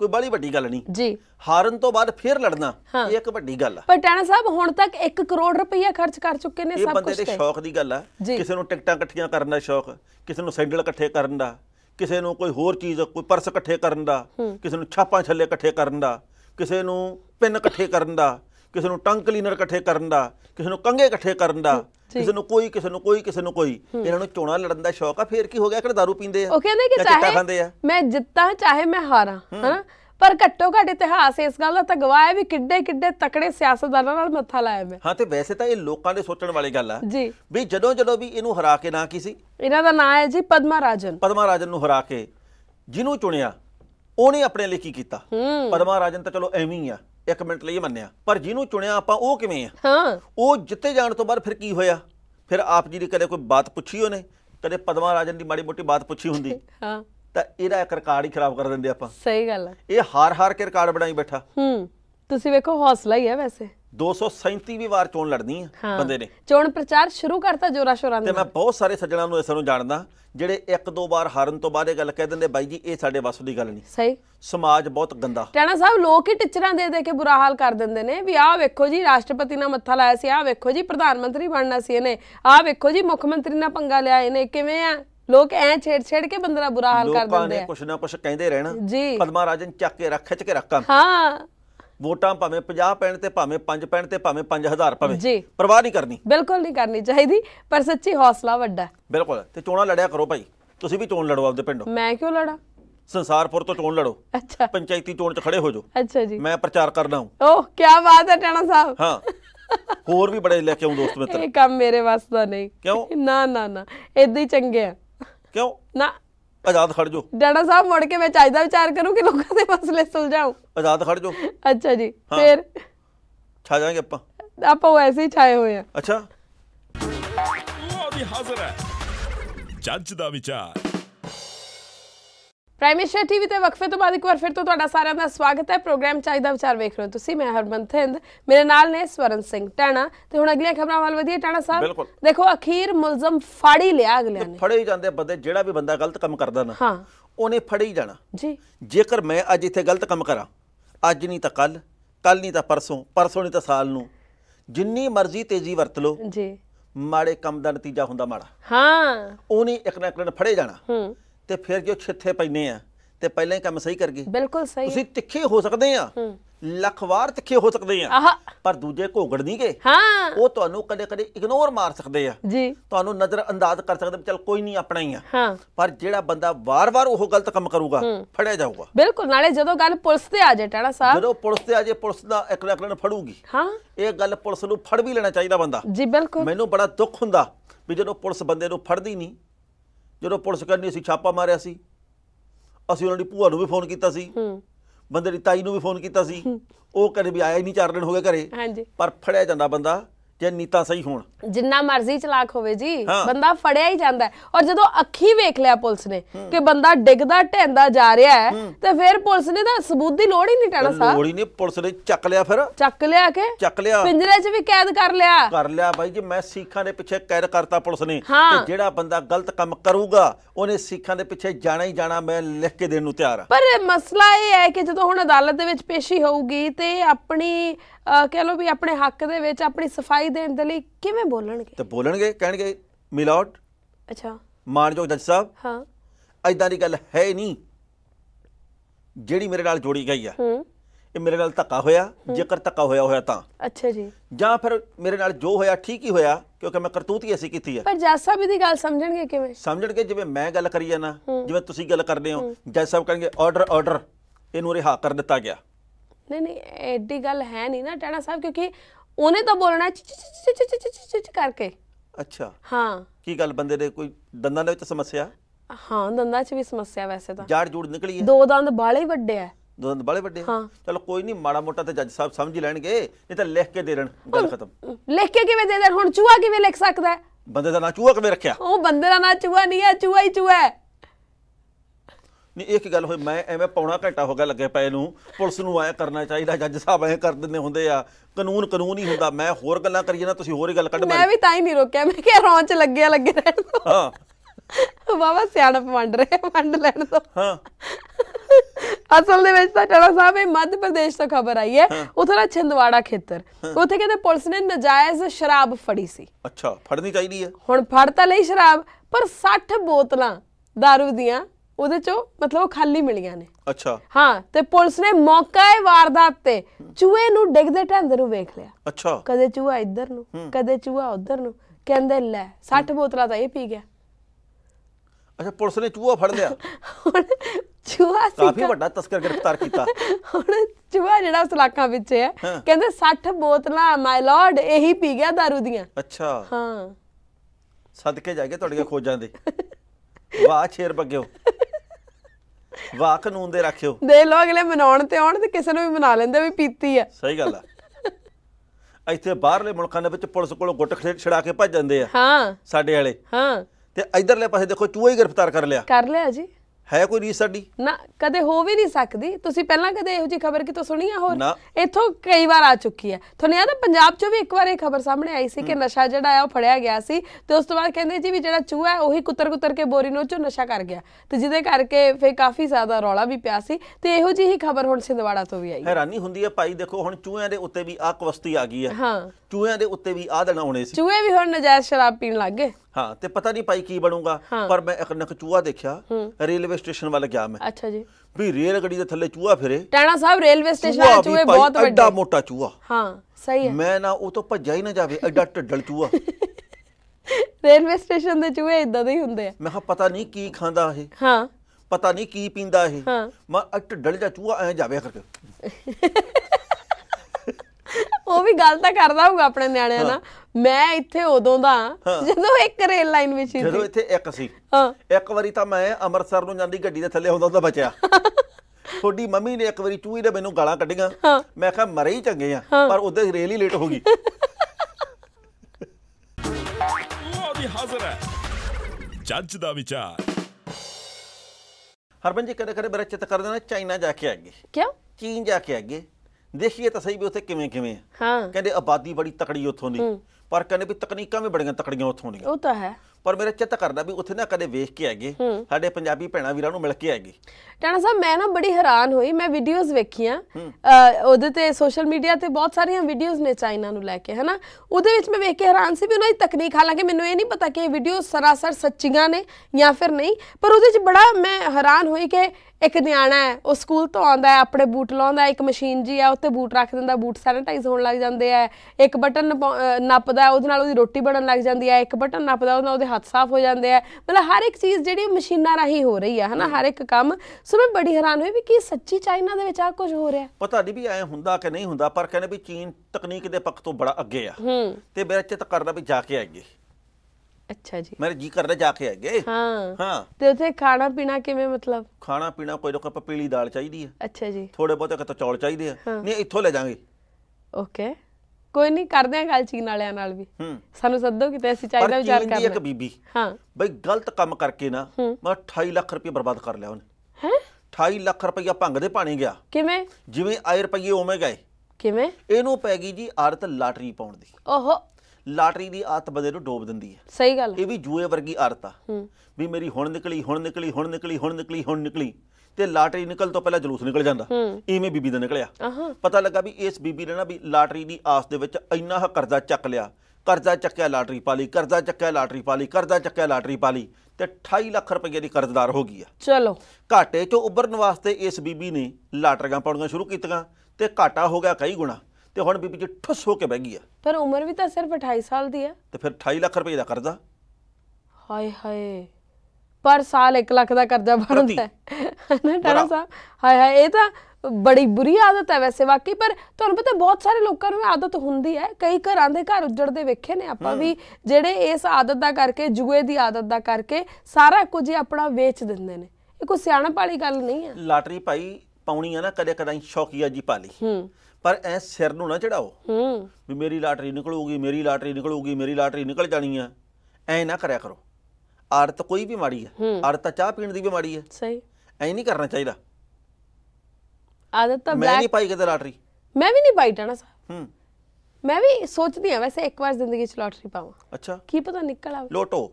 Speaker 2: ਕੋਈ ਬੜੀ ਵੱਡੀ ਗੱਲ ਨਹੀਂ ਜੀ ਹਾਰਨ ਤੋਂ ਬਾਅਦ ਫੇਰ ਲੜਨਾ ਇਹ ਇੱਕ ਵੱਡੀ ਗੱਲ ਆ
Speaker 3: ਪਰ ਟੈਣਾ ਸਾਹਿਬ ਹੁਣ ਤੱਕ 1 ਕਰੋੜ ਰੁਪਈਆ ਖਰਚ ਕਰ ਚੁੱਕੇ ਨੇ ਸਭ ਕੁਝ ਤੇ ਇਹ ਬੰਦੇ ਦੇ ਸ਼ੌਕ
Speaker 2: ਦੀ ਗੱਲ ਆ ਕਿਸੇ ਨੂੰ ਟਿਕਟਾਂ ਇਕੱਠੀਆਂ ਕਰਨ ਦਾ ਸ਼ੌਕ ਕਿਸੇ ਨੂੰ ਸੈਂਡਲ ਇਕੱਠੇ ਕਰਨ ਦਾ ਕਿਸੇ ਨੂੰ ਕੋਈ ਹੋਰ ਚੀਜ਼ ਕੋਈ ਪਰਸ ਇਕੱਠੇ ਕਰਨ ਦਾ ਕਿਸੇ ਨੂੰ ਛਾਪਾਂ ਛੱਲੇ ਇਕੱਠੇ ਕਰਨ ਦਾ ਕਿਸੇ ਨੂੰ ਪਿੰਨ ਇਕੱਠੇ ਕਰਨ ਦਾ ਕਿਸੇ ਨੂੰ ਟੰਕ ਕਲੀਨਰ ਇਕੱਠੇ ਕਰਨ ਦਾ ਕਿਸੇ ਨੂੰ ਕੰਗੇ ਇਕੱਠੇ ਕਰਨ ਦਾ ਕਿਸੇ ਨੂੰ ਕੋਈ ਕਿਸੇ ਨੂੰ ਕੋਈ ਕਿਸੇ ਨੂੰ ਕੋਈ ਇਹਨਾਂ ਨੂੰ ਚੋਣਾ ਲੜਨ ਦਾ ਸ਼ੌਕ ਆ ਫੇਰ ਕੀ ਹੋ ਗਿਆ ਕਿ ਦਾਰੂ ਪੀਂਦੇ ਆ ਉਹ ਕਹਿੰਦੇ ਕਿ ਚਾਹੇ
Speaker 3: ਮੈਂ ਜਿੱਤਾਂ ਚਾਹੇ ਮੈਂ ਹਾਰਾਂ ਹਨਾ ਪਰ ਘੱਟੋ ਘੱਟ ਇਤਿਹਾਸ ਇਸ ਗੱਲ ਦਾ ਤਾਂ ਗਵਾਹ ਹੈ ਵੀ ਕਿੱਡੇ ਕਿੱਡੇ ਤਕੜੇ ਸਿਆਸਤਦਾਨਾਂ ਨਾਲ ਮੱਥਾ ਲਾਇਆ ਮੈਂ
Speaker 2: ਹਾਂ ਤੇ ਵੈਸੇ ਤਾਂ ਇਹ ਲੋਕਾਂ ਦੇ ਸੋਚਣ ਵਾਲੀ ਗੱਲ ਆ ਜੀ ਵੀ ਜਦੋਂ ਜਦੋਂ ਵੀ ਇਹਨੂੰ ਹਰਾ ਕੇ ਨਾ ਕੀ ਸੀ
Speaker 3: ਇਹਨਾਂ ਦਾ ਨਾਂ ਹੈ ਜੀ ਪਦਮਾ ਰਾਜਨ
Speaker 2: ਪਦਮਾ ਰਾਜਨ ਨੂੰ ਹਰਾ ਕੇ ਜਿਹਨੂੰ ਚੁਣਿਆ ਉਹਨੇ ਆਪਣੇ ਲਈ ਕੀ ਕੀਤਾ ਪਦਮਾ ਰਾਜਨ ਤਾਂ ਚਲੋ ਐਵੇਂ ਹੀ ਆ ਇੱਕ ਮਿੰਟ ਲਈ ਮੰਨਿਆ ਪਰ ਜਿਹਨੂੰ ਚੁਣਿਆ ਆਪਾਂ ਉਹ ਕਿਵੇਂ ਆ ਹਾਂ ਉਹ ਜਿੱਤੇ ਜਾਣ ਤੋਂ ਬਾਅਦ ਫਿਰ ਕੀ ਹੋਇਆ ਫਿਰ ਆਪ ਜੀ ਦੀ ਕਦੇ ਕੋਈ ਬਾਤ ਪੁੱਛੀ ਉਹਨੇ ਕਦੇ ਪਦਮਾ ਰਾਜਨ ਦੀ ਮਾੜੀ ਮੋਟੀ ਬਾਤ ਪੁੱਛੀ ਹੁੰਦੀ ਹਾਂ ਤਾਂ ਇਹਦਾ ਇੱਕ ਰਿਕਾਰਡ ਹੀ ਖਰਾਬ ਕਰ ਦਿੰਦੇ ਆਪਾਂ ਸਹੀ ਗੱਲ ਹੈ ਇਹ ਹਾਰ ਹਾਰ ਕੇ ਰਿਕਾਰਡ ਬਣਾਈ ਬੈਠਾ
Speaker 3: ਹੂੰ ਤੁਸੀਂ ਵੇਖੋ ਹੌਸਲਾ ਹੀ ਹੈ ਵੈਸੇ
Speaker 2: 237 ਵੀ ਵਾਰ ਚੋਣ ਲੜਨੀ ਆ ਬੰਦੇ ਨੇ
Speaker 3: ਚੋਣ ਪ੍ਰਚਾਰ ਸ਼ੁਰੂ ਕਰਤਾ ਜੋਰਾ ਸ਼ੋਰਾਂ ਦਾ ਤੇ ਮੈਂ
Speaker 2: ਬਹੁਤ ਸਾਰੇ ਸੱਜਣਾ ਨੂੰ ਇਸ ਨੂੰ ਜਾਣਦਾ ਜਿਹੜੇ ਇੱਕ ਦੋ ਵਾਰ ਹਾਰਨ ਤੋਂ ਬਾਅਦ ਇਹ ਗੱਲ ਕਹਿ ਦਿੰਦੇ ਬਾਈ ਜੀ ਇਹ ਸਾਡੇ ਵੱਸ ਦੀ ਗੱਲ ਨਹੀਂ ਸਹੀ ਸਮਾਜ ਬਹੁਤ ਗੰਦਾ
Speaker 3: ਟੈਣਾ ਸਾਹਿਬ ਲੋਕ ਹੀ ਟਿਚਰਾਂ ਦੇ ਦੇ ਕੇ ਬੁਰਾ ਹਾਲ ਕਰ ਦਿੰਦੇ ਨੇ ਵੀ ਆਹ ਵੇਖੋ ਜੀ ਰਾਸ਼ਟਰਪਤੀ ਨਾਲ ਮੱਥਾ ਲਾਇਆ ਸੀ ਆਹ ਵੇਖੋ ਜੀ ਪ੍ਰਧਾਨ ਮੰਤਰੀ ਬਣਨਾ ਸੀ ਇਹਨੇ ਆਹ ਵੇਖੋ ਜੀ ਮੁੱਖ ਮੰਤਰੀ ਨਾਲ ਪੰਗਾ ਲਿਆ ਇਹਨੇ ਕਿਵੇਂ ਆ ਲੋਕ ਐ ਛੇੜ ਛੇੜ ਕੇ ਬੰਦਰਾ ਬੁਰਾ ਹਾਲ ਕਰ ਦਿੰਦੇ ਆ ਲੋਕਾਂ ਨੇ
Speaker 2: ਕੁਛ ਨਾ ਕੁਛ ਕਹਿੰਦੇ ਰਹਿਣਾ ਜੀ ਪਦਮਾ ਰਾਜਨ ਚੱਕ ਕੇ ਰੱਖ ਖਿੱਚ ਕੇ ਰੱਖਾਂ ਹਾਂ ਵੋਟਾਂ ਭਾਵੇਂ 50 ਪੈਣ ਤੇ ਭਾਵੇਂ 5 ਪੈਣ ਤੇ ਭਾਵੇਂ 5000 ਭਾਵੇਂ ਪਰਵਾਹ ਨਹੀਂ ਕਰਨੀ
Speaker 3: ਬਿਲਕੁਲ ਨਹੀਂ ਕਰਨੀ ਚਾਹੀਦੀ ਪਰ ਸੱਚੀ ਹੌਸਲਾ ਵੱਡਾ
Speaker 2: ਬਿਲਕੁਲ ਤੇ ਚੋਣਾਂ ਲੜਿਆ ਕਰੋ ਭਾਈ ਤੁਸੀਂ ਵੀ ਚੋਣ ਲੜੋ ਆਪਦੇ ਪਿੰਡੋਂ ਮੈਂ ਕਿਉਂ ਲੜਾਂ ਸੰਸਾਰਪੁਰ ਤੋਂ ਚੋਣ ਲੜੋ ਅੱਛਾ ਪੰਚਾਇਤੀ ਚੋਣ 'ਚ ਖੜੇ ਹੋ ਜਾਓ ਅੱਛਾ ਜੀ ਮੈਂ ਪ੍ਰਚਾਰ ਕਰਨਾ
Speaker 3: ਹਾਂ ਓਹ ਕੀ ਬਾਤ ਹੈ ਟਾਣਾ ਸਾਹਿਬ
Speaker 2: ਹਾਂ ਹੋਰ ਵੀ ਬੜੇ ਲੈ ਕੇ ਆਉਂ ਦੋਸਤ ਮਿੱਤਰ ਇਹ
Speaker 3: ਕੰਮ ਮੇਰੇ ਵਾਸਤੇ ਨਹੀਂ ਕਿਉਂ ਨਾ ਨਾ ਨਾ ਇਦਾਂ ਹੀ ਚੰਗੇ ਆ ਕਿਉਂ ਨਾ ਆਜ਼ਾਦ ਖੜ ਜਾਓ ਡਾਡਾ ਸਾਹਿਬ ਮੁੜ ਕੇ ਮੈਂ ਚਾਹੀਦਾ ਵਿਚਾਰ ਕਰੂੰ ਕਿ ਲੋਕਾਂ ਦੇ ਮਸਲੇ ਸੁਲਝਾਉਂ ਆਜ਼ਾਦ ਖੜ ਜਾਓ ਅੱਛਾ ਜੀ ਫਿਰ ਛਾ ਜਾਾਂਗੇ ਆਪਾਂ ਆਪਾਂ ਵੈਸੇ ਹੀ ਛਾਏ ਹੋਏ ਆ
Speaker 1: ਅੱਛਾ ਉਹ ਵੀ ਹਾਜ਼ਰ ਹੈ ਜੱਜ ਦਾ ਵਿਚਾਰ
Speaker 3: ਪ੍ਰਾਈਮ ਮਿਨਿਸਟਰ ਟੀਵੀ ਤੇ ਵਕਫੇ ਤੋਂ ਬਾਅਦ ਇੱਕ ਵਾਰ ਫਿਰ ਤੋਂ ਤੁਹਾਡਾ ਸਾਰਿਆਂ ਦਾ ਸਵਾਗਤ ਹੈ ਪ੍ਰੋਗਰਾਮ ਚਾਹੀਦਾ ਵਿਚਾਰ ਵੇਖ ਰਹੇ ਹੋ ਤੁਸੀਂ ਮੈਂ ਹਰਮਨਤ ਹਿੰਦ ਮੇਰੇ ਨਾਲ ਨੇ ਸਵਰਨ ਸਿੰਘ ਟਾਣਾ ਤੇ ਹੁਣ ਅਗਲੀਆਂ ਖਬਰਾਂ ਵੱਲ ਵਧੀਏ ਟਾਣਾ ਸਾਹਿਬ ਦੇਖੋ ਅਖੀਰ ਮੁਲਜ਼ਮ ਫਾੜੀ ਲਿਆ ਅਗਲਿਆਂ ਨੇ
Speaker 2: ਫੜੇ ਹੀ ਜਾਂਦੇ ਬੰਦੇ ਜਿਹੜਾ ਵੀ ਬੰਦਾ ਗਲਤ ਕੰਮ ਕਰਦਾ ਨਾ ਹਾਂ ਉਹਨੇ ਫੜੇ ਹੀ ਜਾਣਾ ਜੀ ਜੇਕਰ ਮੈਂ ਅੱਜ ਇੱਥੇ ਗਲਤ ਕੰਮ ਕਰਾਂ ਅੱਜ ਨਹੀਂ ਤਾਂ ਕੱਲ ਕੱਲ ਨਹੀਂ ਤਾਂ ਪਰਸੋਂ ਪਰਸੋਂ ਨਹੀਂ ਤਾਂ ਸਾਲ ਨੂੰ ਜਿੰਨੀ ਮਰਜ਼ੀ ਤੇਜ਼ੀ ਵਰਤ ਲਓ ਜੀ ਮਾੜੇ ਕੰਮ ਦਾ ਨਤੀਜਾ ਹੁੰਦਾ ਮਾੜਾ
Speaker 3: ਹਾਂ
Speaker 2: ਉਹਨੇ ਇੱਕ ਨਾ ਇੱਕ ਨਾ ਫੜੇ ਜਾਣਾ ਹੂੰ ਤੇ ਫਿਰ ਜੋ ਛਿੱਥੇ ਪੈਨੇ ਆ ਤੇ ਪਹਿਲਾਂ ਹੀ ਕੰਮ ਸਹੀ ਕਰ ਗਏ
Speaker 3: ਬਿਲਕੁਲ ਸਹੀ ਤੁਸੀਂ
Speaker 2: ਤਿੱਖੇ ਹੋ ਸਕਦੇ ਆ ਲੱਖ ਵਾਰ ਤਿੱਖੇ ਹੋ ਸਕਦੇ ਆ ਪਰ ਦੂਜੇ ਘੋਗੜ ਨਹੀਂ ਗਏ ਹਾਂ ਉਹ ਤੁਹਾਨੂੰ ਕਦੇ ਕਦੇ ਇਗਨੋਰ ਮਾਰ ਸਕਦੇ ਆ ਜੀ ਤੁਹਾਨੂੰ ਨਜ਼ਰ ਅੰਦਾਜ਼ ਕਰ ਸਕਦੇ ਚਲ ਕੋਈ ਨਹੀਂ ਆਪਣਾ ਹੀ ਆ ਪਰ ਜਿਹੜਾ ਬੰਦਾ ਵਾਰ-ਵਾਰ ਉਹ ਗਲਤ ਕੰਮ ਕਰੂਗਾ ਫੜਿਆ ਜਾਊਗਾ
Speaker 3: ਬਿਲਕੁਲ ਨਾਲੇ ਜਦੋਂ ਗੱਲ ਪੁਲਿਸ ਤੇ ਆ ਜਾਏ ਟਾਣਾ ਸਾਹਿਬ ਜਦੋਂ
Speaker 2: ਪੁਲਿਸ ਤੇ ਆ ਜਾਏ ਪੁਲਿਸ ਦਾ ਇੱਕ ਨਾ ਫੜੂਗੀ ਹਾਂ ਇਹ ਗੱਲ ਪੁਲਿਸ ਨੂੰ ਫੜ ਵੀ ਲੈਣਾ ਚਾਹੀਦਾ ਬੰਦਾ ਜੀ ਬਿਲਕੁਲ ਮੈਨੂੰ ਬੜਾ ਦੁੱਖ ਹੁੰਦਾ ਵੀ ਜਦੋਂ ਪੁਲਿਸ ਬੰਦੇ ਨੂੰ ਫੜਦੀ ਨਹੀਂ ਜਦੋਂ ਪੁਲਿਸ ਕਰਨੀ ਅਸੀਂ ਛਾਪਾ ਮਾਰਿਆ ਸੀ ਅਸੀਂ ਉਹਨਾਂ ਦੀ ਭੂਆ ਨੂੰ ਵੀ ਫੋਨ ਕੀਤਾ ਸੀ ਹੂੰ ਬੰਦੇ ਦੀ ਤਾਈ ਨੂੰ ਵੀ ਫੋਨ ਕੀਤਾ ਸੀ ਉਹ ਕਦੇ ਵੀ ਆਇਆ ਹੀ ਨਹੀਂ ਚਾਰ ਦਿਨ ਹੋ ਗਏ ਘਰੇ ਹਾਂਜੀ ਪਰ ਫੜਿਆ ਜਾਂਦਾ ਬੰਦਾ ਜੇ ਨੀਤਾ ਸਹੀ ਹੋਣ
Speaker 3: ਜਿੰਨਾ ਮਰਜ਼ੀ ਚਲਾਕ ਹੋਵੇ ਜੀ ਬੰਦਾ ਫੜਿਆ ਹੀ ਜਾਂਦਾ ਔਰ ਜਦੋਂ ਅੱਖੀ ਵੇਖ ਲਿਆ ਪੁਲਿਸ ਨੇ ਕਿ ਬੰਦਾ ਡਿੱਗਦਾ ਢੈਂਦਾ ਜਾ ਰਿਹਾ ਹੈ ਤੇ ਫਿਰ ਪੁਲਿਸ ਨੇ ਤਾਂ ਸਬੂਤ ਦੀ ਲੋੜ ਹੀ ਨਹੀਂ ਟਾਣਾ ਸਾਹਿਬ ਲੋੜ ਹੀ ਨਹੀਂ
Speaker 2: ਪੁਲਿਸ ਨੇ ਚੱਕ ਲਿਆ ਫਿਰ
Speaker 3: ਚੱਕ ਲਿਆ ਕੇ ਚੱਕ ਲਿਆ ਪਿੰਜਰੇ 'ਚ ਵੀ ਕੈਦ ਕਰ ਲਿਆ
Speaker 2: ਕਰ ਲਿਆ ਬਾਈ ਜੀ ਮੈਂ ਸਿੱਖਾਂ ਦੇ ਪਿੱਛੇ ਕੈਦ ਕਰਤਾ ਪੁਲਿਸ ਨੇ ਤੇ ਜਿਹੜਾ ਬੰਦਾ ਗਲਤ ਕੰਮ ਕਰੂਗਾ ਉਹਨੇ ਸਿੱਖਾਂ ਦੇ ਪਿੱਛੇ ਜਾਣਾ ਹੀ ਜਾਣਾ ਮੈਂ ਲਿਖ ਕੇ ਦੇਣ ਨੂੰ ਤਿਆਰ ਆ
Speaker 3: ਪਰ ਮਸਲਾ ਇਹ ਹੈ ਕਿ ਜਦੋਂ ਹੁਣ ਅਦਾਲਤ ਦੇ ਵਿੱਚ ਪੇਸ਼ੀ ਹੋਊਗੀ ਤੇ ਆਪਣੀ ਕਹਿ ਲਓ ਵੀ ਆਪਣੇ ਹੱਕ ਦੇ ਵਿੱਚ ਆਪਣੀ ਸਫਾਈ ਦੇਣ ਦੇ ਲਈ ਕਿਵੇਂ ਬੋਲਣਗੇ
Speaker 2: ਤੇ ਬੋਲਣਗੇ ਕਹਿਣਗੇ ਮਿਲਾਟ ਅੱਛਾ ਮਾਨਯੋਗ ਜੱਜ ਸਾਹਿਬ ਹਾਂ ਐਦਾਂ ਦੀ ਗੱਲ ਹੈ ਨਹੀਂ ਜਿਹੜੀ ਮੇਰੇ ਨਾਲ ਜੋੜੀ ਗਈ ਆ ਹੂੰ ਇਹ ਮੇਰੇ ਨਾਲ ਧੱਕਾ ਹੋਇਆ ਜੇਕਰ ਧੱਕਾ ਹੋਇਆ ਹੋਇਆ ਤਾਂ ਅੱਛਾ ਜੀ ਜਾਂ ਫਿਰ ਮੇਰੇ ਨਾਲ ਜੋ ਹੋਇਆ ਠੀਕ ਹੀ ਹੋਇਆ ਕਿਉਂਕਿ ਮੈਂ ਕਰਤੂਤ ਹੀ ਐਸੀ ਕੀਤੀ ਆ ਪਰ
Speaker 3: ਜੱਜ ਸਾਹਿਬ ਇਹਦੀ ਗੱਲ ਸਮਝਣਗੇ ਕਿਵੇਂ
Speaker 2: ਸਮਝਣਗੇ ਜਿਵੇਂ ਮੈਂ ਗੱਲ ਕਰੀ ਜਾਣਾ ਜਿਵੇਂ ਤੁਸੀਂ ਗੱਲ ਕਰਦੇ ਹੋ ਜੱਜ ਸਾਹਿਬ ਕਹਿੰਗੇ ਆਰਡਰ ਆਰਡਰ ਇਹਨੂੰ ਰਿਹਾ ਕਰ ਦਿੱਤਾ ਗਿਆ
Speaker 3: ਨਹੀਂ ਨਹੀਂ ਐਡੀ ਗੱਲ ਹੈ ਨਹੀਂ ਨਾ ਟਾਣਾ ਸਾਹਿਬ ਕਿਉਂਕਿ ਉਹਨੇ ਤਾਂ ਬੋਲਣਾ ਕਰਕੇ ਅੱਛਾ ਹਾਂ
Speaker 2: ਕੀ ਗੱਲ ਬੰਦੇ ਦੇ ਕੋਈ ਦੰਦਾਂ ਦੇ ਵਿੱਚ ਸਮੱਸਿਆ
Speaker 3: ਹਾਂ ਦੰਦਾਂ 'ਚ ਵੀ ਸਮੱਸਿਆ ਵੈਸੇ ਤਾਂ
Speaker 2: ਜੜ ਜੂੜ ਨਿਕਲੀ ਹੈ ਦੋ
Speaker 3: ਦੰਦ ਬਾਲੇ ਵੱਡੇ ਆ
Speaker 2: ਦੋ ਦੰਦ ਬਾਲੇ ਵੱਡੇ ਹਾਂ। ਚਲੋ ਕੋਈ ਨਹੀਂ ਮਾੜਾ ਮੋਟਾ ਤੇ ਜੱਜ ਸਾਹਿਬ ਸਮਝ ਹੀ ਲੈਣਗੇ ਨਹੀਂ ਤਾਂ ਲਿਖ ਕੇ ਦੇ ਦੇਣ ਗੱਲ ਖਤਮ
Speaker 3: ਲਿਖ ਕੇ ਕਿਵੇਂ ਦੇ ਦੇਣ ਹੁਣ ਚੂਹਾ ਕਿਵੇਂ ਲਿਖ ਸਕਦਾ
Speaker 2: ਬੰਦੇ ਦਾ ਨਾਂ ਚੂਹਾ ਕਿਵੇਂ ਰੱਖਿਆ
Speaker 3: ਉਹ ਬੰਦੇ ਦਾ ਨਾਂ ਚੂਹਾ ਨਹੀਂ ਹੈ ਚੂਹਾ ਹੀ ਚੂਹਾ ਹੈ
Speaker 2: नहीं एक गल हुई मैं एवं पौना घंटा हो गया लगे पे नू पुलिस ऐ करना चाहिए जज साहब ऐ कर दें होंगे आ कानून कानून ही होंगे मैं होर गल करिए ना तुम हो गल कट मैं
Speaker 3: भी ता ही नहीं रोकया मैं हरों च लगे लगे रह असल साहब मध्य प्रदेश आई है छिंदवाड़ा खेतर हाँ। नजायज शराब फड़ी फड़नी चाहिए दारू दिया ਉਹਦੇ ਚੋਂ ਮਤਲਬ ਉਹ ਖਾਲੀ ਮਿਲੀਆਂ ਨੇ ਅੱਛਾ ਹਾਂ ਤੇ ਪੁਲਿਸ ਨੇ ਮੌਕਾ ਹੀ ਵਾਰਦਾਤ ਤੇ ਚੂਹੇ ਨੂੰ ਡਿੱਗਦੇ ਢੰਦ ਨੂੰ ਵੇਖ ਲਿਆ ਅੱਛਾ ਕਦੇ ਚੂਹਾ ਇੱਧਰ ਨੂੰ ਕਦੇ ਚੂਹਾ ਉੱਧਰ ਨੂੰ ਕਹਿੰਦੇ ਲੈ 60 ਬੋਤਲਾਂ ਤਾਂ ਇਹ ਪੀ ਗਿਆ
Speaker 2: ਅੱਛਾ ਪੁਲਿਸ ਨੇ ਚੂਹਾ ਫੜ ਲਿਆ ਹੁਣ
Speaker 3: ਚੂਹਾ ਸੀ ਕਾਫੀ
Speaker 2: ਵੱਡਾ ਤਸਕਰ ਗ੍ਰਿਫਤਾਰ ਕੀਤਾ
Speaker 3: ਹੁਣ ਚੂਹਾ ਜਿਹੜਾ ਸਲਾਕਾਂ ਵਿੱਚ ਹੈ ਕਹਿੰਦੇ 60 ਬੋਤਲਾਂ ਮਾਈ ਲਾਰਡ ਇਹੀ ਪੀ ਗਿਆ दारू ਦੀਆਂ ਅੱਛਾ ਹਾਂ
Speaker 2: ਸਦਕੇ ਜਾ ਕੇ ਤੁਹਾਡੀਆਂ ਖੋਜਾਂ ਦੇ ਵਾਹ ਛੇਰ ਬੱਗਿਓ ਵਾਹ ਕਾਨੂੰਨ ਦੇ ਰੱਖਿਓ
Speaker 3: ਦੇ ਲੋ ਅਗਲੇ ਮਨਾਉਣ ਤੇ ਆਉਣ ਤੇ ਕਿਸੇ ਨੂੰ ਵੀ ਮਨਾ ਲੈਂਦੇ ਵੀ ਪੀਤੀ ਆ
Speaker 2: ਸਹੀ ਗੱਲ ਆ ਇੱਥੇ ਬਾਹਰਲੇ ਮੁਲਕਾਂ ਦੇ ਵਿੱਚ ਪੁਲਿਸ ਕੋਲੋਂ ਗੁੱਟ ਛੜਾ ਕੇ ਭੱਜ ਜਾਂਦੇ ਆ ਹਾਂ ਸਾਡੇ ਵਾਲੇ ਹਾਂ ਤੇ ਇਧਰਲੇ ਪਾਸੇ ਦੇਖੋ ਚੂਹਾ ਹੀ ਗ੍ਰਿਫਤਾਰ ਕਰ ਲਿਆ
Speaker 3: ਕਰ ਲਿਆ ਜੀ
Speaker 2: ਹੈ ਕੋਈ ਰੀਸ ਸਾਡੀ
Speaker 3: ਨਾ ਕਦੇ ਹੋ ਵੀ ਨਹੀਂ ਸਕਦੀ ਤੁਸੀਂ ਪਹਿਲਾਂ ਕਦੇ ਇਹੋ ਜੀ ਖਬਰ ਕਿਤੋਂ ਸੁਣੀ ਆ ਹੋਰ ਇੱਥੋਂ ਕਈ ਵਾਰ ਆ ਚੁੱਕੀ ਹੈ ਤੁਹਾਨੂੰ ਯਾਦ ਹੈ ਪੰਜਾਬ 'ਚੋਂ ਵੀ ਇੱਕ ਵਾਰ ਇਹ ਖਬਰ ਸਾਹਮਣੇ ਆਈ ਸੀ ਕਿ ਨਸ਼ਾ ਜਿਹੜਾ ਆ ਉਹ ਫੜਿਆ ਗਿਆ ਸੀ ਤੇ ਉਸ ਤੋਂ ਬਾਅਦ ਕਹਿੰਦੇ ਜੀ ਵੀ ਜਿਹੜਾ ਚੂਹਾ ਹੈ ਉਹੀ ਕੁੱਤਰ-ਕੁੱਤਰ ਕੇ ਬੋਰੀ ਨੂੰ ਚੋਂ ਨਸ਼ਾ ਕਰ ਗਿਆ ਤੇ ਜਿਹਦੇ ਕਰਕੇ ਫੇ ਕਾਫੀ ਜ਼ਿਆਦਾ ਰੌਲਾ ਵੀ ਪਿਆ ਸੀ ਤੇ ਇਹੋ ਜੀ ਹੀ ਖਬਰ ਹੁਣ ਸਿੰਦਵਾੜਾ ਤੋਂ ਵੀ ਆਈ
Speaker 2: ਹੈਰਾਨੀ ਹੁੰਦੀ ਹੈ ਭਾਈ ਦੇਖੋ ਹੁਣ ਚੂਹਿਆਂ ਦੇ ਉੱਤੇ ਵੀ ਆ ਕਵਸਤੀ ਆ ਗਈ ਹੈ ਹਾਂ ਚੂਹਿਆਂ ਦੇ ਉੱਤੇ ਵੀ ਆ ਦਣਾ ਹੋਣੇ ਸੀ
Speaker 3: ਚੂਹੇ ਵੀ ਹੁਣ ਨਜਾਇਜ਼ ਸ਼ਰਾਬ ਪੀਣ ਲੱਗ ਗਏ
Speaker 2: ਹਾਂ ਤੇ ਪਤਾ ਨਹੀਂ ਪਾਈ ਕੀ ਬਣੂਗਾ ਪਰ ਮੈਂ ਇੱਕ ਚੂਹਾ ਦੇਖਿਆ ਰੇਲਵੇ ਸਟੇਸ਼ਨ ਵੱਲ ਗਿਆ ਮੈਂ ਅੱਛਾ ਜੀ ਵੀ ਰੇਲ ਗੱਡੀ ਦੇ ਥੱਲੇ ਚੂਹਾ ਫਿਰੇ
Speaker 3: ਟਾਣਾ ਸਾਹਿਬ ਰੇਲਵੇ ਸਟੇਸ਼ਨ ਵਾਲਾ ਚੂਹੇ ਬਹੁਤ ਵੱਡੇ ਐਡਾ ਮੋਟਾ ਚੂਹਾ ਹਾਂ ਸਹੀ ਹੈ ਮੈਂ
Speaker 2: ਨਾ ਉਹ ਤੋਂ ਭੱਜਿਆ ਹੀ ਨਾ ਜਾਵੇ ਐਡਾ ਢੱਡਲ ਚੂਹਾ
Speaker 3: ਰੇਲਵੇ ਸਟੇਸ਼ਨ ਦੇ ਚੂਹੇ ਇਦਾਂ ਦੇ ਹੀ ਹੁੰਦੇ ਆ
Speaker 2: ਮੈਂ ਕਿਹਾ ਪਤਾ ਨਹੀਂ ਕੀ ਖਾਂਦਾ ਇਹ ਹਾਂ ਪਤਾ ਨਹੀਂ ਕੀ ਪੀਂਦਾ ਇਹ ਮੈਂ ਢੱਡਲ ਜਾਂ ਚੂਹਾ ਐ ਜਾਵੇ ਕਰਕੇ
Speaker 3: ਉਹ ਵੀ ਗੱਲ ਤਾਂ ਕਰਦਾ ਹੋਊਗਾ ਆਪਣੇ ਨਿਆਣਿਆਂ ਨਾਲ ਮੈਂ ਇੱਥੇ ਉਦੋਂ ਦਾ ਜਦੋਂ ਇੱਕ ਰੇਲ ਲਾਈਨ ਵਿੱਚ ਸੀ ਜਦੋਂ
Speaker 2: ਇੱਥੇ ਇੱਕ ਸੀ ਹਾਂ ਇੱਕ ਵਾਰੀ ਤਾਂ ਮੈਂ ਅੰਮ੍ਰਿਤਸਰ ਨੂੰ ਜਾਂਦੀ ਗੱਡੀ ਦੇ ਥੱਲੇ ਹੁੰਦਾ ਉਹਦਾ ਬਚਿਆ ਥੋਡੀ ਮੰਮੀ ਨੇ ਇੱਕ ਵਾਰੀ ਚੂਹੀ ਦੇ ਮੈਨੂੰ ਗਾਲਾਂ ਕੱਢੀਆਂ ਮੈਂ ਕਿਹਾ ਮਰੇ ਹੀ ਚੰਗੇ ਆ ਪਰ ਉਹਦੇ ਰੇਲ ਹੀ ਲੇਟ ਹੋ ਗਈ
Speaker 1: ਉਹ ਵੀ ਹਾਜ਼ਰ ਹੈ ਜੱਜ ਦਾ ਵਿਚਾਰ
Speaker 2: ਹਰਬੰਜੀ ਕਦੇ ਕਦੇ ਮੇਰਾ ਚਿੱਤ ਕਰ ਦੇਣਾ ਚਾਈਨਾ ਜਾ ਕੇ ਆਗੇ ਕਿਉਂ ਚੀਨ ਜਾ ਕੇ ਆਗੇ ਦੇਖੀਏ ਤਾਂ ਸਹੀ ਵੀ ਉੱਥੇ ਕਿਵੇਂ ਕਿਵੇਂ ਆ ਹਾਂ ਕਹਿੰਦੇ ਆਬਾਦੀ ਬੜੀ ਤਕੜੀ ਉੱਥੋਂ ਦੀ ਪਰ ਕਹਿੰਦੇ ਵੀ ਤਕਨੀਕਾਂ ਵੀ ਬੜੀਆਂ ਤਕੜੀਆਂ ਉੱਥੋਂ ਦੀਆਂ ਉਹ ਤਾਂ ਹੈ ਪਰ ਮੇਰੇ ਚਿੱਤ ਕਰਦਾ ਵੀ ਉੱਥੇ ਨਾ ਕਦੇ ਵੇਖ ਕੇ ਆਗੇ ਸਾਡੇ ਪੰਜਾਬੀ ਭੈਣਾ ਵੀਰਾਂ ਨੂੰ ਮਿਲ ਕੇ ਆਗੇ
Speaker 3: ਟਾਣਾ ਸਾਹਿਬ ਮੈਂ ਨਾ ਬੜੀ ਹੈਰਾਨ ਹੋਈ ਮੈਂ ਵੀਡੀਓਜ਼ ਵੇਖੀਆਂ ਉਹਦੇ ਤੇ ਸੋਸ਼ਲ ਮੀਡੀਆ ਤੇ ਬਹੁਤ ਸਾਰੀਆਂ ਵੀਡੀਓਜ਼ ਨੇ ਚਾਈਨਾ ਨੂੰ ਲੈ ਕੇ ਹਨਾ ਉਹਦੇ ਵਿੱਚ ਮੈਂ ਵੇਖ ਕੇ ਹੈਰਾਨ ਸੀ ਵੀ ਉਹਨਾਂ ਦੀ ਤਕਨੀਕ ਹਾਲਾਂਕਿ ਮੈਨੂੰ ਇਹ ਨਹੀਂ ਪਤਾ ਕਿ ਇਹ ਵੀਡੀਓ ਸਰਾਸਰ ਸੱਚੀਆਂ ਨੇ ਜਾਂ ਫਿਰ ਨਹੀਂ ਪਰ ਉਹਦੇ ਵਿੱਚ ਬੜਾ ਮੈਂ ਹੈਰਾਨ ਹੋਈ ਕਿ ਇੱਕ ਨਿਆਣਾ ਹੈ ਉਹ ਸਕੂਲ ਤੋਂ ਆਉਂਦਾ ਹੈ ਆਪਣੇ ਬੂਟ ਲਾਉਂਦਾ ਇੱਕ ਮਸ਼ੀਨ ਜੀ ਆ ਉੱਤੇ ਬੂਟ ਰੱਖ ਦਿੰਦਾ ਬੂਟ ਸੈਨੀਟਾਈਜ਼ ਹੋਣ ਲੱਗ ਜਾਂਦੇ ਆ ਇੱਕ ਬਟਨ ਨੱਪਦਾ ਉਹਦੇ ਨਾਲ ਉਹਦੀ ਰੋਟੀ ਬਣਨ ਲੱਗ ਜਾਂਦੀ ਆ ਇੱਕ ਬਟਨ ਨੱਪਦਾ ਉਹਦੇ ਨਾਲ ਉਹਦੇ ਹੱਥ ਸਾਫ਼ ਹੋ ਜਾਂਦੇ ਆ ਮਤਲਬ ਹਰ ਇੱਕ ਚੀਜ਼ ਜਿਹੜੀ ਮਸ਼ੀਨਾਂ ਰਾਹੀਂ ਹੋ ਰਹੀ ਆ ਹਨਾ ਹਰ ਇੱਕ ਕੰਮ ਸੋ ਮੈਂ ਬੜੀ ਹੈਰਾਨ ਹੋਈ ਵੀ ਕੀ ਸੱਚੀ ਚਾਈਨਾ ਦੇ ਵਿੱਚ ਆ ਕੁਝ ਹੋ ਰਿਹਾ
Speaker 2: ਪਤਾ ਨਹੀਂ ਵੀ ਐ ਹੁੰਦਾ ਕਿ ਨਹੀਂ ਹੁੰਦਾ ਪਰ ਕਹਿੰਦੇ ਵੀ ਚੀਨ ਤਕਨੀਕ ਦੇ ਪੱਖ ਤੋਂ ਬੜਾ ਅੱਗੇ ਆ ਹੂੰ ਤੇ ਮੇਰਾ ਚਿੱਤ ਕਰਦਾ ਵੀ ਜਾ ਕੇ ਆਈਏ ਅੱਛਾ ਜੀ ਮੇਰੇ ਜੀ ਕਰਦਾ ਜਾ ਕੇ ਆਗੇ ਹਾਂ ਹਾਂ
Speaker 3: ਤੇ ਉੱਥੇ ਖਾਣਾ ਪੀਣਾ ਕਿਵੇਂ ਮਤਲਬ
Speaker 2: ਖਾਣਾ ਪੀਣਾ ਕੋਈ ਲੋਕਾਂ ਪਪੀਲੀ ਦਾਲ ਚਾਹੀਦੀ ਆ ਅੱਛਾ ਜੀ ਥੋੜੇ ਬਹੁਤੇ ਕਿਤੇ ਚੌਲ ਚਾਹੀਦੇ ਆ ਨਹੀਂ ਇੱਥੋਂ ਲੈ ਜਾਾਂਗੇ
Speaker 3: ਓਕੇ ਕੋਈ ਨਹੀਂ ਕਰਦੇ ਆ ਗੱਲ ਚੀਨ ਵਾਲਿਆਂ ਨਾਲ ਵੀ ਹੂੰ ਸਾਨੂੰ ਸੱਦੋ ਕਿਤੇ ਅਸੀਂ ਚਾਹੀਦਾ ਵਿਚਾਰ ਕਰਨਾ ਪਰ ਚੀਨ ਦੀ ਇੱਕ ਬੀਬੀ ਹਾਂ
Speaker 2: ਬਈ ਗਲਤ ਕੰਮ ਕਰਕੇ ਨਾ ਮੈਂ 28 ਲੱਖ ਰੁਪਏ ਬਰਬਾਦ ਕਰ ਲਿਆ ਉਹਨੇ ਹੈ 28 ਲੱਖ ਰੁਪਇਆ ਭੰਗ ਦੇ ਪਾਣੀ ਗਿਆ ਕਿਵੇਂ ਜਿਵੇਂ ਆਏ ਰੁਪਈਏ ਉਵੇਂ ਗਏ ਕਿਵੇਂ ਇਹਨੂੰ ਪੈ ਗਈ ਜੀ ਆਦਤ ਲਾਟਰੀ ਪਾਉਣ ਦੀ ਓਹੋ ਲਾਟਰੀ ਦੀ ਆਦਤ ਬੰਦੇ ਨੂੰ ਡੋਬ ਦਿੰਦੀ ਹੈ ਸਹੀ ਗੱਲ ਇਹ ਵੀ ਜੂਏ ਵਰਗੀ ਆਦਤ ਆ ਵੀ ਮੇਰੀ ਹੁਣ ਨਿਕਲੀ ਹੁਣ ਨਿਕਲੀ ਹੁਣ ਨਿਕਲੀ ਹੁਣ ਨਿਕਲੀ ਹੁਣ ਨਿਕਲੀ ਤੇ ਲਾਟਰੀ ਨਿਕਲ ਤੋਂ ਪਹਿਲਾਂ ਜਲੂਸ ਨਿਕਲ ਜਾਂਦਾ ਐਵੇਂ ਬੀਬੀ ਦਾ ਨਿਕਲਿਆ ਪਤਾ ਲੱਗਾ ਵੀ ਇਸ ਬੀਬੀ ਨੇ ਨਾ ਵੀ ਲਾਟਰੀ ਦੀ ਆਸ ਦੇ ਵਿੱਚ ਇੰਨਾ ਕਰਜ਼ਾ ਚੱਕ ਲਿਆ ਕਰਜ਼ਾ ਚੱਕਿਆ ਲਾਟਰੀ ਪਾ ਲਈ ਕਰਜ਼ਾ ਚੱਕਿਆ ਲਾਟਰੀ ਪਾ ਲਈ ਕਰਜ਼ਾ ਚੱਕਿਆ ਲਾਟਰੀ ਪਾ ਲਈ ਤੇ 28 ਲੱਖ ਰੁਪਏ ਦੀ ਕਰਜ਼ਦਾਰ ਹੋ ਗਈ ਆ ਚਲੋ ਘਾਟੇ ਚੋਂ ਉੱਭਰਨ ਵਾਸਤੇ ਇਸ ਬੀਬੀ ਨੇ ਲਾਟਰੀਆਂ ਪਾਉਣੀਆਂ ਸ਼ੁਰੂ ਕੀਤੀਆਂ ਤੇ ਘਾਟਾ ਹੋ ਗਿਆ ਕਈ ਗੁਣਾ ਤੇ ਹੁਣ ਬੀਬੀ ਜੀ ਠੁੱਸ ਹੋ ਕੇ ਬਹਿ ਗਈ ਆ
Speaker 3: ਪਰ ਉਮਰ ਵੀ ਤਾਂ ਸਿਰਫ 28 ਸਾਲ ਦੀ ਆ
Speaker 2: ਤੇ ਫਿਰ 28 ਲੱਖ ਰੁਪਏ ਦਾ ਕਰਜ਼ਾ
Speaker 3: ਹਾਏ ਹਾਏ ਪਰ ਸਾਲ 1 ਲੱਖ ਦਾ ਕਰਜ਼ਾ ਬਣਦਾ ਹੈ ਨਾ ਟਾਣਾ ਸਾਹਿਬ ਹਾਏ ਹਾਏ ਇਹ ਤਾਂ ਬੜੀ ਬੁਰੀ ਆਦਤ ਹੈ ਵੈਸੇ ਵਾਕਈ ਪਰ ਤੁਹਾਨੂੰ ਪਤਾ ਬਹੁਤ ਸਾਰੇ ਲੋਕਾਂ ਨੂੰ ਆਦਤ ਹੁੰਦੀ ਹੈ ਕਈ ਘਰਾਂ ਦੇ ਘਰ ਉੱਜੜਦੇ ਵੇਖੇ ਨੇ ਆਪਾਂ ਵੀ ਜਿਹੜੇ ਇਸ ਆਦਤ ਦਾ ਕਰਕੇ ਜੂਏ ਦੀ ਆਦਤ ਦਾ ਕਰਕੇ ਸਾਰਾ ਕੁਝ ਆਪਣਾ ਵੇਚ ਦਿੰਦੇ ਨੇ ਇਹ ਕੋਈ ਸਿਆਣਪ ਵਾਲੀ ਗੱਲ ਨਹੀਂ ਹੈ
Speaker 2: ਲਾਟਰੀ ਭਾਈ ਪਾਉਣੀ ਆ ਨਾ ਕਦੇ ਕਦਾਈ ਸ਼ੌਕੀਆ ਜੀ ਪਾਲੀ ਹੂੰ ਪਰ ਐ ਸਿਰ ਨੂੰ ਨਾ ਚੜਾਓ ਹੂੰ ਵੀ ਮੇਰੀ ਲਾਟਰੀ ਨਿਕਲੂਗੀ ਮੇਰੀ ਲਾਟਰੀ ਨਿਕਲੂਗੀ ਮੇਰੀ ਲਾਟਰੀ ਨਿਕਲ ਜਾਣੀ ਆ ਐ ਨਾ ਕਰਿਆ ਕਰੋ ਆਦਤ ਕੋਈ ਵੀ ਮਾੜੀ ਆ ਆਦਤ ਤਾਂ ਚਾਹ ਪੀਣ ਦੀ ਬਿਮਾਰੀ ਆ ਸਹੀ ਐ ਨਹੀਂ ਕਰਨਾ ਚਾਹੀਦਾ
Speaker 3: ਆਦਤ ਤਾਂ ਮੈਂ ਨਹੀਂ
Speaker 2: ਪਾਈ ਕਿਤੇ ਲਾਟਰੀ
Speaker 3: ਮੈਂ ਵੀ ਨਹੀਂ ਪਾਈ ਟਾਣਾ ਸਾਹਿਬ ਹੂੰ ਮੈਂ ਵੀ ਸੋਚਦੀ ਆ ਵੈਸੇ ਇੱਕ ਵਾਰ ਜ਼ਿੰਦਗੀ 'ਚ ਲਾਟਰੀ ਪਾਵਾਂ ਅੱਛਾ ਕੀ ਪਤਾ ਨਿਕਲ ਆਵੇ ਲੋਟੋ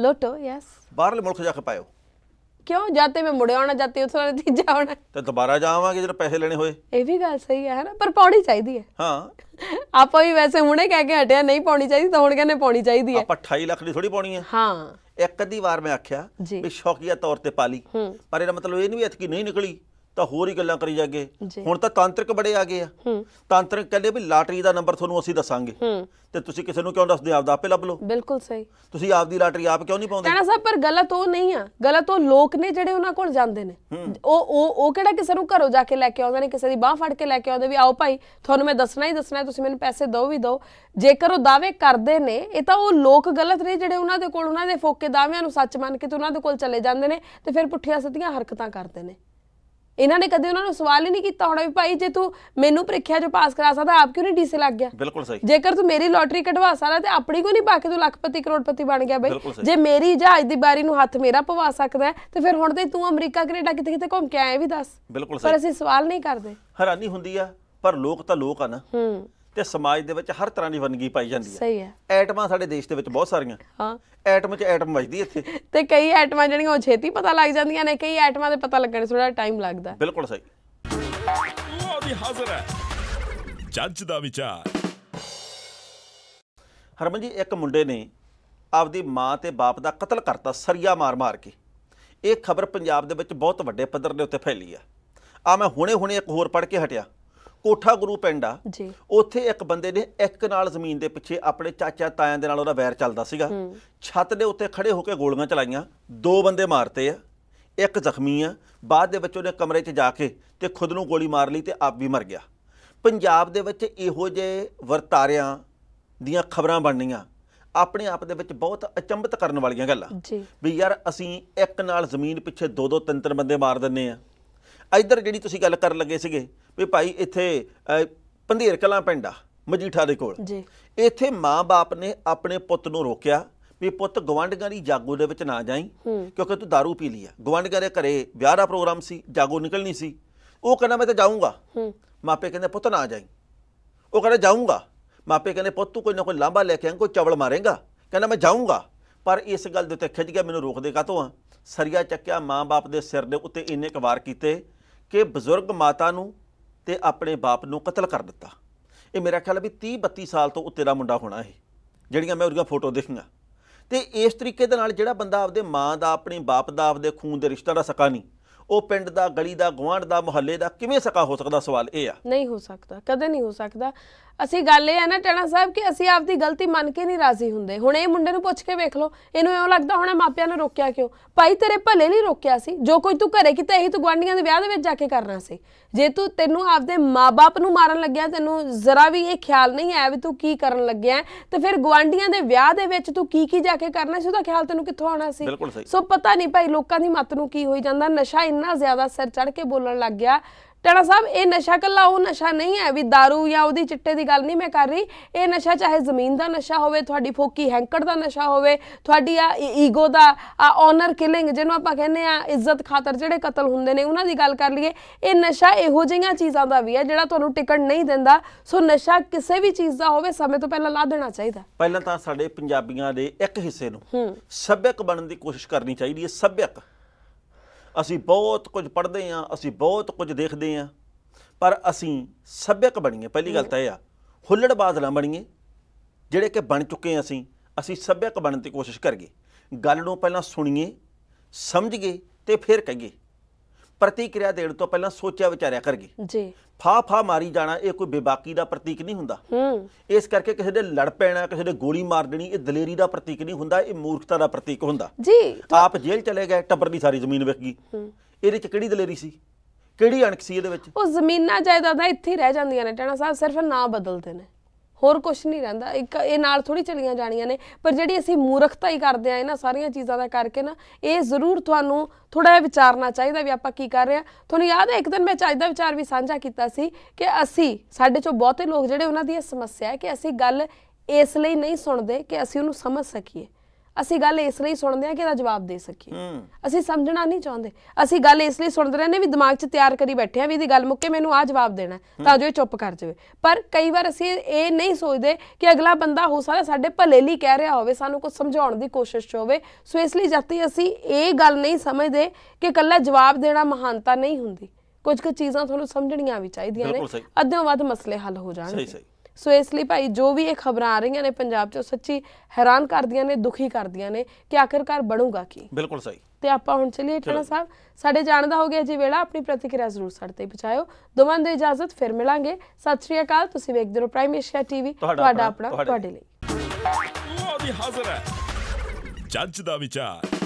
Speaker 3: ਲੋਟੋ ਯੈਸ
Speaker 2: ਬਾਹਰਲੇ ਮੁਲਕ ਜਾ ਕੇ ਪਾਇਓ
Speaker 3: ਕਿਉਂ ਜਾਤੇ ਮੈਂ ਮੁੜਿਆ ਆਉਣਾ ਜਾਤੇ ਉੱਥੋਂ ਦਾ ਨਤੀਜਾ ਆਉਣਾ
Speaker 2: ਤੇ ਦੁਬਾਰਾ ਜਾਵਾਂਗੇ ਜਦੋਂ ਪੈਸੇ ਲੈਣੇ ਹੋਏ
Speaker 3: ਇਹ ਵੀ ਗੱਲ ਸਹੀ ਹੈ ਹਨਾ ਪਰ ਪੌਣੀ ਚਾਹੀਦੀ ਹੈ
Speaker 2: ਹਾਂ
Speaker 3: ਆਪਾਂ ਵੀ ਵੈਸੇ ਹੁਣੇ ਕਹਿ ਕੇ ਹਟਿਆ ਨਹੀਂ ਪੌਣੀ ਚਾਹੀਦੀ ਤਾਂ ਹੁਣ ਕਹਿੰਦੇ ਪੌਣੀ ਚਾਹੀਦੀ ਹੈ
Speaker 2: ਆਪਾਂ 28 ਲੱਖ ਦੀ ਥੋੜੀ ਪੌਣੀ ਹੈ ਹਾਂ ਇੱਕ ਅੱਧੀ ਵਾਰ ਮੈਂ ਆਖਿਆ ਵੀ ਸ਼ੌਕੀਆ ਤੌਰ ਤੇ ਪਾ ਲਈ ਪਰ ਇਹਦਾ ਮਤਲਬ ਇਹ ਨਹੀਂ ਵੀ ਐਤਕੀ ਨਹੀਂ ਨਿਕਲੀ ਤਾਂ ਹੋਰ ਹੀ ਗੱਲਾਂ ਕਰੀ ਜਾਗੇ ਹੁਣ ਤਾਂ ਤਾਂਤਰਿਕ ਬੜੇ ਆ ਗਏ ਆ ਤਾਂਤਰਿਕ ਕਹਿੰਦੇ ਵੀ ਲਾਟਰੀ ਦਾ ਨੰਬਰ ਤੁਹਾਨੂੰ ਅਸੀਂ ਦੱਸਾਂਗੇ ਤੇ ਤੁਸੀਂ ਕਿਸੇ ਨੂੰ ਕਿਉਂ ਦੱਸਦੇ ਆਪ ਦਾ ਆਪੇ ਲੱਭ ਲਓ ਬਿਲਕੁਲ ਸਹੀ ਤੁਸੀਂ ਆਪ ਦੀ ਲਾਟਰੀ ਆਪ ਕਿਉਂ ਨਹੀਂ ਪਾਉਂਦੇ ਕਹਿੰਦਾ
Speaker 3: ਸਾਹਿਬ ਪਰ ਗਲਤ ਉਹ ਨਹੀਂ ਆ ਗਲਤ ਉਹ ਲੋਕ ਨੇ ਜਿਹੜੇ ਉਹਨਾਂ ਕੋਲ ਜਾਂਦੇ ਨੇ ਉਹ ਉਹ ਉਹ ਕਿਹੜਾ ਕਿਸੇ ਨੂੰ ਘਰੋਂ ਜਾ ਕੇ ਲੈ ਕੇ ਆਉਂਦੇ ਨੇ ਕਿਸੇ ਦੀ ਬਾਹ ਫੜ ਕੇ ਲੈ ਕੇ ਆਉਂਦੇ ਵੀ ਆਓ ਭਾਈ ਤੁਹਾਨੂੰ ਮੈਂ ਦੱਸਣਾ ਹੀ ਦੱਸਣਾ ਤੁਸੀਂ ਮੈਨੂੰ ਪੈਸੇ ਦਿਓ ਵੀ ਦਿਓ ਜੇਕਰ ਉਹ ਦਾਅਵੇ ਕਰਦੇ ਨੇ ਇਹ ਤਾਂ ਉਹ ਲੋਕ ਗਲਤ ਨੇ ਜਿਹੜੇ ਉਹਨਾਂ ਦੇ ਕੋਲ ਉਹਨਾਂ ਦੇ ਫੋਕੇ ਦਾਅਵਿਆਂ ਨੂੰ ਸੱਚ ਮੰਨ ਕੇ ਤੇ ਉਹਨਾਂ ਦੇ ਕੋਲ ਚਲੇ ਜਾਂਦੇ ਨੇ ਤੇ ਫਿਰ ਪੁੱਠੀਆਂ ਸਿੱਧੀਆਂ ਹਰਕਤਾਂ ਕਰਦੇ ਨੇ ਇਹਨਾਂ ਨੇ ਕਦੇ ਉਹਨਾਂ ਨੂੰ ਸਵਾਲ ਹੀ ਨਹੀਂ ਕੀਤਾ ਹੋਣਾ ਵੀ ਭਾਈ ਜੇ ਤੂੰ ਮੈਨੂੰ ਪ੍ਰੀਖਿਆ 'ਚ ਪਾਸ ਕਰਾ ਸਕਦਾ ਆਪ ਕਿਉਂ ਨਹੀਂ ਡੀਸੀ ਲੱਗ ਗਿਆ ਬਿਲਕੁਲ ਸਹੀ ਜੇਕਰ ਤੂੰ ਮੇਰੀ ਲੋਟਰੀ ਕਢਵਾ ਸਕਦਾ ਤੇ ਆਪਣੀ ਕੋਈ ਨਹੀਂ ਕੇ ਤੂੰ ਲੱਖਪਤੀ ਕਰੋੜਪਤੀ ਬਣ ਗਿਆ ਬਈ ਜੇ ਮੇਰੀ ਜਹਾਜ਼ ਦੀ ਬਾਰੀ ਨੂੰ ਹੱਥ ਮੇਰਾ ਪਵਾ ਸਕਦਾ ਤੇ ਫਿਰ ਹੁਣ ਤੇ ਤੂੰ ਅਮਰੀਕਾ ਕੈਨੇਡਾ ਕਿਤੇ ਕਿਤੇ ਘੁੰਮ ਕੇ ਆਇਆ ਵੀ ਦੱਸ ਬਿਲਕੁਲ ਸਹੀ ਪਰ ਅਸੀਂ ਸਵਾਲ ਨਹੀਂ ਕਰਦੇ
Speaker 2: ਹੈਰਾਨੀ ਹੁੰਦੀ ਆ ਪਰ ਲੋਕ ਤਾਂ ਲੋਕ ਆ ਨਾ ਹੂੰ ਤੇ ਸਮਾਜ ਦੇ ਵਿੱਚ ਹਰ ਤਰ੍ਹਾਂ ਦੀ ਵੰਨਗੀ ਪਾਈ ਜਾਂਦੀ ਹੈ ਸਹੀ ਹੈ ਐਟਮਾਂ ਸਾਡੇ ਦੇਸ਼ ਦੇ ਵਿੱਚ ਬਹੁਤ ਸਾਰੀਆਂ ਹਾਂ ਐਟਮ 'ਚ ਐਟਮ ਵੱਜਦੀ ਇੱਥੇ
Speaker 3: ਤੇ ਕਈ ਐਟਮਾਂ ਜਿਹੜੀਆਂ ਉਹ ਛੇਤੀ ਪਤਾ ਲੱਗ ਜਾਂਦੀਆਂ ਨੇ ਕਈ ਐਟਮਾਂ ਦੇ ਪਤਾ ਲੱਗਣ ਥੋੜਾ ਟਾਈਮ ਲੱਗਦਾ
Speaker 1: ਬਿਲਕੁਲ ਸਹੀ ਉਹ ਵੀ ਹਾਜ਼ਰ ਹੈ ਜੱਜ ਦਾ ਵਿਚਾਰ ਹਰਮਨ ਜੀ ਇੱਕ
Speaker 2: ਮੁੰਡੇ ਨੇ ਆਪਦੀ ਮਾਂ ਤੇ ਬਾਪ ਦਾ ਕਤਲ ਕਰਤਾ ਸਰੀਆ ਮਾਰ-ਮਾਰ ਕੇ ਇਹ ਖਬਰ ਪੰਜਾਬ ਦੇ ਵਿੱਚ ਬਹੁਤ ਵੱਡੇ ਪੱਧਰ ਦੇ ਉੱਤੇ ਫੈਲੀ ਆ ਆ ਮੈਂ ਹੁਣੇ-ਹੁਣੇ ਇੱਕ ਹੋਰ ਪੜ੍ਹ ਕੇ ਹਟਿਆ ਕੋਠਾ ਗੁਰੂ ਪਿੰਡ ਆ ਜੀ ਉੱਥੇ ਇੱਕ ਬੰਦੇ ਨੇ ਇੱਕ ਨਾਲ ਜ਼ਮੀਨ ਦੇ ਪਿੱਛੇ ਆਪਣੇ ਚਾਚਾ ਤਾਇਆਂ ਦੇ ਨਾਲ ਉਹਦਾ ਵੈਰ ਚੱਲਦਾ ਸੀਗਾ ਛੱਤ ਦੇ ਉੱਤੇ ਖੜੇ ਹੋ ਕੇ ਗੋਲੀਆਂ ਚਲਾਈਆਂ ਦੋ ਬੰਦੇ ਮਾਰਤੇ ਆ ਇੱਕ ਜ਼ਖਮੀ ਆ ਬਾਅਦ ਦੇ ਵਿੱਚ ਉਹਨੇ ਕਮਰੇ 'ਚ ਜਾ ਕੇ ਤੇ ਖੁਦ ਨੂੰ ਗੋਲੀ ਮਾਰ ਲਈ ਤੇ ਆਪ ਵੀ ਮਰ ਗਿਆ ਪੰਜਾਬ ਦੇ ਵਿੱਚ ਇਹੋ ਜਿਹੇ ਵਰਤਾਰਿਆਂ ਦੀਆਂ ਖਬਰਾਂ ਬਣਨੀਆਂ ਆਪਣੇ ਆਪ ਦੇ ਵਿੱਚ ਬਹੁਤ ਅਚੰਭਤ ਕਰਨ ਵਾਲੀਆਂ ਗੱਲਾਂ ਵੀ ਯਾਰ ਅਸੀਂ ਇੱਕ ਨਾਲ ਜ਼ਮੀਨ ਪਿੱਛੇ ਦੋ ਦੋ ਤਿੰਨ ਤਿੰਨ ਬੰਦੇ ਮਾਰ ਦਿੰਨੇ ਆ ਇਧਰ ਜਿਹੜੀ ਤੁਸੀਂ ਗੱਲ ਕਰਨ ਲੱਗੇ ਸੀਗੇ ਵੀ ਭਾਈ ਇੱਥੇ ਪੰਧੇਰ ਕਲਾਂ ਪਿੰਡ ਆ ਮਜੀਠਾ ਦੇ ਕੋਲ ਜੀ ਇੱਥੇ ਮਾਂ-ਬਾਪ ਨੇ ਆਪਣੇ ਪੁੱਤ ਨੂੰ ਰੋਕਿਆ ਵੀ ਪੁੱਤ ਗਵੰਡਗਾਂ ਦੀ ਜਾਗੋ ਦੇ ਵਿੱਚ ਨਾ ਜਾਈ ਕਿਉਂਕਿ ਤੂੰ दारू ਪੀ ਲਈ ਆ ਦੇ ਘਰੇ ਵਿਆਹ ਦਾ ਪ੍ਰੋਗਰਾਮ ਸੀ ਜਾਗੋ ਨਿਕਲਣੀ ਸੀ ਉਹ ਕਹਿੰਦਾ ਮੈਂ ਤਾਂ ਜਾਊਂਗਾ ਮਾਪੇ ਕਹਿੰਦੇ ਪੁੱਤ ਨਾ ਜਾਈ ਉਹ ਕਹਿੰਦਾ ਜਾਊਂਗਾ ਮਾਪੇ ਕਹਿੰਦੇ ਪੁੱਤ ਤੂੰ ਕੋਈ ਨਾ ਕੋਈ ਲਾਂਬਾ ਲੈ ਕੇ ਆਂ ਕੋਈ ਚਵਲ ਮਾਰੇਗਾ ਕਹਿੰਦਾ ਮੈਂ ਜਾਊਂਗਾ ਪਰ ਇਸ ਗੱਲ ਦੇ ਉੱਤੇ ਖਿੱਚ ਗਿਆ ਮੈਨੂੰ ਰੋਕਦੇ ਕਾਤੋਂ ਆ ਸਰੀਆ ਚੱਕਿਆ ਮਾਂ-ਬਾਪ ਦੇ ਸਿਰ ਦੇ ਉੱਤੇ ਇੰਨੇ ਕਵਾਰ ਕੀਤੇ ਕਿ ਬਜ਼ੁਰਗ ਮਾਤਾ ਨੂੰ ਤੇ ਆਪਣੇ ਬਾਪ ਨੂੰ ਕਤਲ ਕਰ ਦਿੱਤਾ ਇਹ ਮੇਰਾ ਖਿਆਲ ਵੀ 30 32 ਸਾਲ ਤੋਂ ਉੱਤੇ ਦਾ ਮੁੰਡਾ ਹੋਣਾ ਇਹ ਜਿਹੜੀਆਂ ਮੈਂ ਉਹਦੀਆਂ ਫੋਟੋ ਦੇਖੀਆਂ ਤੇ ਇਸ ਤਰੀਕੇ ਦੇ ਨਾਲ ਜਿਹੜਾ ਬੰਦਾ ਆਪਦੇ ਮਾਂ ਦਾ ਆਪਣੇ ਬਾਪ ਦਾ ਆਪਦੇ ਖੂਨ ਦੇ ਰਿਸ਼ਤਾ ਦਾ ਸਕਾ ਨਹੀਂ ਉਹ ਪਿੰਡ ਦਾ ਗਲੀ ਦਾ ਗਵਾਂਢ ਦਾ ਮੁਹੱਲੇ ਦਾ ਕਿਵੇਂ ਸਕਾ ਹੋ ਸਕਦਾ ਸਵਾਲ ਇਹ ਆ
Speaker 3: ਨਹੀਂ ਹੋ ਸਕਦਾ ਕਦੇ ਨਹੀਂ ਹੋ ਸਕਦਾ ਅਸੀਂ ਗੱਲ ਇਹ ਹੈ ਨਾ ਟਣਾ ਸਾਹਿਬ ਕਿ ਅਸੀਂ ਆਪਦੀ ਗਲਤੀ ਮੰਨ ਕੇ ਨਹੀਂ ਰਾਜ਼ੀ ਹੁੰਦੇ ਹੁਣ ਇਹ ਮੁੰਡੇ ਨੂੰ ਪੁੱਛ ਕੇ ਵੇਖ ਲਓ ਇਹਨੂੰ ਐਉਂ ਲੱਗਦਾ ਹੋਣਾ ਮਾਪਿਆਂ ਨੇ ਰੋਕਿਆ ਕਿਉਂ ਭਾਈ ਤੇਰੇ ਭਲੇ ਲਈ ਰੋਕਿਆ ਸੀ ਜੋ ਕੁਝ ਤੂੰ ਘਰੇ ਕੀਤਾ ਇਹੀ ਤੂੰ ਗਵਾਂਢੀਆਂ ਦੇ ਵਿਆਹ ਦੇ ਵਿੱਚ ਜਾ ਕੇ ਕਰਨਾ ਸੀ ਜੇ ਤੂੰ ਤੈਨੂੰ ਆਪਦੇ ਮਾਪੇ ਨੂੰ ਮਾਰਨ ਲੱਗਿਆ ਤੈਨੂੰ ਜ਼ਰਾ ਵੀ ਇਹ ਖਿਆਲ ਨਹੀਂ ਆਇਆ ਵੀ ਤੂੰ ਕੀ ਕਰਨ ਲੱਗਿਆ ਤੇ ਫਿਰ ਗਵਾਂਢੀਆਂ ਦੇ ਵਿਆਹ ਦੇ ਵਿੱਚ ਤੂੰ ਕੀ ਕੀ ਜਾ ਕੇ ਕਰਨਾ ਸੀ ਉਹਦਾ ਖਿਆਲ ਤੈਨੂੰ ਕਿੱਥੋਂ ਆਉਣਾ ਸੀ ਸੋ ਪਤਾ ਨਹੀਂ ਭਾਈ ਲੋਕਾਂ ਦੀ ਮਤ ਨੂੰ ਕੀ ਹੋਈ ਜਾਂਦਾ ਨਸ਼ਾ ਇੰਨਾ ਜ਼ਿਆਦਾ ਸਿਰ ਚੜ ਕੇ ਬੋਲਣ ਲੱਗ ਗਿਆ ਟਾਣਾ ਸਾਹਿਬ ਇਹ ਨਸ਼ਾ ਕੱਲਾ ਉਹ ਨਸ਼ਾ ਨਹੀਂ ਹੈ ਵੀ दारू ਜਾਂ ਉਹਦੀ ਚਿੱਟੇ ਦੀ ਗੱਲ ਨਹੀਂ ਮੈਂ ਕਰ ਰਹੀ ਇਹ ਨਸ਼ਾ ਚਾਹੇ ਜ਼ਮੀਨ ਦਾ ਨਸ਼ਾ ਹੋਵੇ ਤੁਹਾਡੀ ਫੋਕੀ ਹੈਂਕੜ ਦਾ ਨਸ਼ਾ ਹੋਵੇ ਤੁਹਾਡੀ ਆ ਈਗੋ ਦਾ ਆ ਓਨਰ ਕਿਲਿੰਗ ਜਿਹਨੂੰ ਆਪਾਂ ਕਹਿੰਦੇ ਆ ਇੱਜ਼ਤ ਖਾਤਰ ਜਿਹੜੇ ਕਤਲ ਹੁੰਦੇ ਨੇ ਉਹਨਾਂ ਦੀ ਗੱਲ ਕਰ ਲਈਏ ਇਹ ਨਸ਼ਾ ਇਹੋ ਜਿਹੀਆਂ ਚੀਜ਼ਾਂ ਦਾ ਵੀ ਹੈ ਜਿਹੜਾ ਤੁਹਾਨੂੰ ਟਿਕਣ ਨਹੀਂ ਦਿੰਦਾ ਸੋ ਨਸ਼ਾ ਕਿਸੇ ਵੀ ਚੀਜ਼ ਦਾ ਹੋਵੇ ਸਮੇਂ ਤੋਂ ਪਹਿਲਾਂ ਲਾ ਦੇਣਾ ਚਾਹੀਦਾ
Speaker 2: ਪਹਿਲਾਂ ਤਾਂ ਸਾਡੇ ਪੰਜਾਬੀਆਂ ਦੇ ਇੱਕ ਹਿੱਸੇ ਨੂੰ ਸੱਭਿਅਕ ਬਣਨ ਦੀ ਕੋਸ਼ਿਸ਼ ਕਰਨੀ ਚਾਹੀਦੀ ਹੈ ਸੱਭਿਅਕ ਅਸੀਂ ਬਹੁਤ ਕੁਝ ਪੜ੍ਹਦੇ ਆਂ ਅਸੀਂ ਬਹੁਤ ਕੁਝ ਦੇਖਦੇ ਆਂ ਪਰ ਅਸੀਂ ਸੱਭਿਅਕ ਬਣੀਏ ਪਹਿਲੀ ਗੱਲ ਤਾਂ ਇਹ ਆ ਹੁੱਲੜਬਾਜ਼ ਨਾ ਬਣੀਏ ਜਿਹੜੇ ਕਿ ਬਣ ਚੁੱਕੇ ਆਂ ਅਸੀਂ ਅਸੀਂ ਸੱਭਿਅਕ ਬਣਨ ਦੀ ਕੋਸ਼ਿਸ਼ ਕਰੀਏ ਗੱਲ ਨੂੰ ਪਹਿਲਾਂ ਸੁਣੀਏ ਸਮਝੀਏ ਤੇ ਫਿਰ ਕਹੀਏ ਪ੍ਰਤੀਕਿਰਿਆ ਦੇਣ ਤੋਂ ਪਹਿਲਾਂ ਸੋਚਿਆ ਵਿਚਾਰਿਆ ਕਰਗੇ ਜੀ ਫਾ ਫਾ ਮਾਰੀ ਜਾਣਾ ਇਹ ਕੋਈ ਬੇਬਾਕੀ ਦਾ ਪ੍ਰਤੀਕ ਨਹੀਂ ਹੁੰਦਾ ਹੂੰ ਇਸ ਕਰਕੇ ਕਿਸੇ ਦੇ ਲੜ ਪੈਣਾ ਕਿਸੇ ਦੇ ਗੋਲੀ ਮਾਰ ਦੇਣੀ ਇਹ ਦਲੇਰੀ ਦਾ ਪ੍ਰਤੀਕ ਨਹੀਂ ਹੁੰਦਾ ਇਹ ਮੂਰਖਤਾ ਦਾ ਪ੍ਰਤੀਕ ਹੁੰਦਾ ਜੀ ਆਪ ਜੇਲ੍ਹ ਚਲੇ ਗਏ ਟੱਬਰ ਦੀ ਸਾਰੀ ਜ਼ਮੀਨ ਵਿਕ ਗਈ ਹੂੰ ਇਹਦੇ ਚ ਕਿਹੜੀ ਦਲੇਰੀ ਸੀ ਕਿਹੜੀ ਅਣਖ ਸੀ ਇਹਦੇ ਵਿੱਚ
Speaker 3: ਉਹ ਜ਼ਮੀਨਾਂ ਜਾਇਦਾਦਾਂ ਇੱਥੇ ਰਹਿ ਜਾਂਦੀਆਂ ਨੇ ਟਾਣਾ ਸਾਹਿਬ ਸਿਰਫ ਨਾਂ ਬਦਲਦੇ ਨੇ ਹੋਰ ਕੁਝ ਨਹੀਂ ਰਹਿੰਦਾ ਇੱਕ ਇਹ ਨਾਲ ਥੋੜੀ ਚਲੀਆਂ ਜਾਣੀਆਂ ਨੇ ਪਰ ਜਿਹੜੀ ਅਸੀਂ ਮੂਰਖਤਾ ਹੀ ਕਰਦੇ ਆ ਇਹਨਾਂ ਸਾਰੀਆਂ ਚੀਜ਼ਾਂ ਦਾ ਕਰਕੇ ਨਾ ਇਹ ਜ਼ਰੂਰ ਤੁਹਾਨੂੰ ਥੋੜਾ ਜਿਹਾ ਵਿਚਾਰਨਾ ਚਾਹੀਦਾ ਵੀ ਆਪਾਂ ਕੀ ਕਰ ਰਹੇ ਆ ਤੁਹਾਨੂੰ ਯਾਦ ਹੈ ਇੱਕ ਦਿਨ ਮੈਂ ਚਾਹੀਦਾ ਵਿਚਾਰ ਵੀ ਸਾਂਝਾ ਕੀਤਾ ਸੀ ਕਿ ਅਸੀਂ ਸਾਡੇ ਚੋਂ ਬਹੁਤੇ ਲੋਕ ਜਿਹੜੇ ਉਹਨਾਂ ਦੀ ਇਹ ਸਮੱਸਿਆ ਹੈ ਕਿ ਅਸੀਂ ਗੱਲ ਇਸ ਲਈ ਨਹੀਂ ਸੁਣਦੇ ਕਿ ਅਸੀਂ ਉਹਨੂੰ ਸਮਝ ਸਕੀਏ ਅਸੀਂ ਗੱਲ ਇਸ ਲਈ ਸੁਣਦੇ ਆ ਕਿ ਇਹਦਾ ਜਵਾਬ ਦੇ ਸਕੀਏ ਅਸੀਂ ਸਮਝਣਾ ਨਹੀਂ ਚਾਹੁੰਦੇ ਅਸੀਂ ਗੱਲ ਇਸ ਲਈ ਸੁਣਦੇ ਰਹਿੰਦੇ ਵੀ ਦਿਮਾਗ 'ਚ ਤਿਆਰ ਕਰੀ ਬੈਠੇ ਆ ਵੀ ਇਹਦੀ ਗੱਲ ਮੁੱਕੇ ਮੈਨੂੰ ਆ ਜਵਾਬ ਦੇਣਾ ਤਾਂ ਜੋ ਇਹ ਚੁੱਪ ਕਰ ਜਾਵੇ ਪਰ ਕਈ ਵਾਰ ਅਸੀਂ ਇਹ ਨਹੀਂ ਸੋਚਦੇ ਕਿ ਅਗਲਾ ਬੰਦਾ ਹੋ ਸਕਦਾ ਸਾਡੇ ਭਲੇ ਲਈ ਕਹਿ ਰਿਹਾ ਹੋਵੇ ਸਾਨੂੰ ਕੁਝ ਸਮਝਾਉਣ ਦੀ ਕੋਸ਼ਿਸ਼ 'ਚ ਹੋਵੇ ਸੋ ਇਸ ਲਈ ਜਦ ਤੱਕ ਅਸੀਂ ਇਹ ਗੱਲ ਨਹੀਂ ਸਮਝਦੇ ਕਿ ਇਕੱਲਾ ਜਵਾਬ ਦੇਣਾ ਮਹਾਨਤਾ ਨਹੀਂ ਹੁੰਦੀ ਕੁਝ ਕੁ ਚੀਜ਼ਾਂ ਤੁਹਾਨੂੰ ਸਮਝਣੀਆਂ ਵੀ ਚਾਹੀਦੀਆਂ ਨੇ ਅੱਧੋਂ ਵੱਧ ਮਸਲੇ ਹੱਲ ਹੋ ਜਾਣਗੇ ਸਹੀ ਸਹੀ ਸੋ ਇਸ ਲਈ ਭਾਈ ਜੋ ਵੀ ਇਹ ਖਬਰਾਂ ਆ ਰਹੀਆਂ ਨੇ ਪੰਜਾਬ 'ਚ ਸੱਚੀ ਹੈਰਾਨ ਕਰਦੀਆਂ ਨੇ ਦੁਖੀ ਕਰਦੀਆਂ ਨੇ ਕਿ ਆਖਿਰਕਾਰ ਬਣੂਗਾ ਕੀ ਬਿਲਕੁਲ ਸਹੀ ਤੇ ਆਪਾਂ ਹੁਣ ਚਲੀਏ ਟਣਾ ਸਾਹਿਬ ਸਾਡੇ ਜਾਣ ਦਾ ਹੋ ਗਿਆ ਜੀ ਵੇਲਾ ਆਪਣੀ ਪ੍ਰਤੀਕਿਰਿਆ ਜ਼ਰੂਰ ਸਾਡੇ ਤੇ ਪਹੁੰਚਾਇਓ ਦੋਵਾਂ ਦੇ ਇਜਾਜ਼ਤ ਫਿਰ ਮਿਲਾਂਗੇ ਸਤਿ ਸ਼੍ਰੀ ਅਕਾਲ ਤੁਸੀਂ ਵੇਖਦੇ ਰਹੋ ਪ੍ਰਾਈਮ ਏਸ਼ੀਆ ਟੀਵੀ ਤੁਹਾਡਾ ਆਪਣਾ ਤੁਹਾਡੇ ਲਈ
Speaker 1: ਉਹ ਹਾਜ਼ਰ ਹੈ ਜੱਜ ਦਾ ਵਿਚਾਰ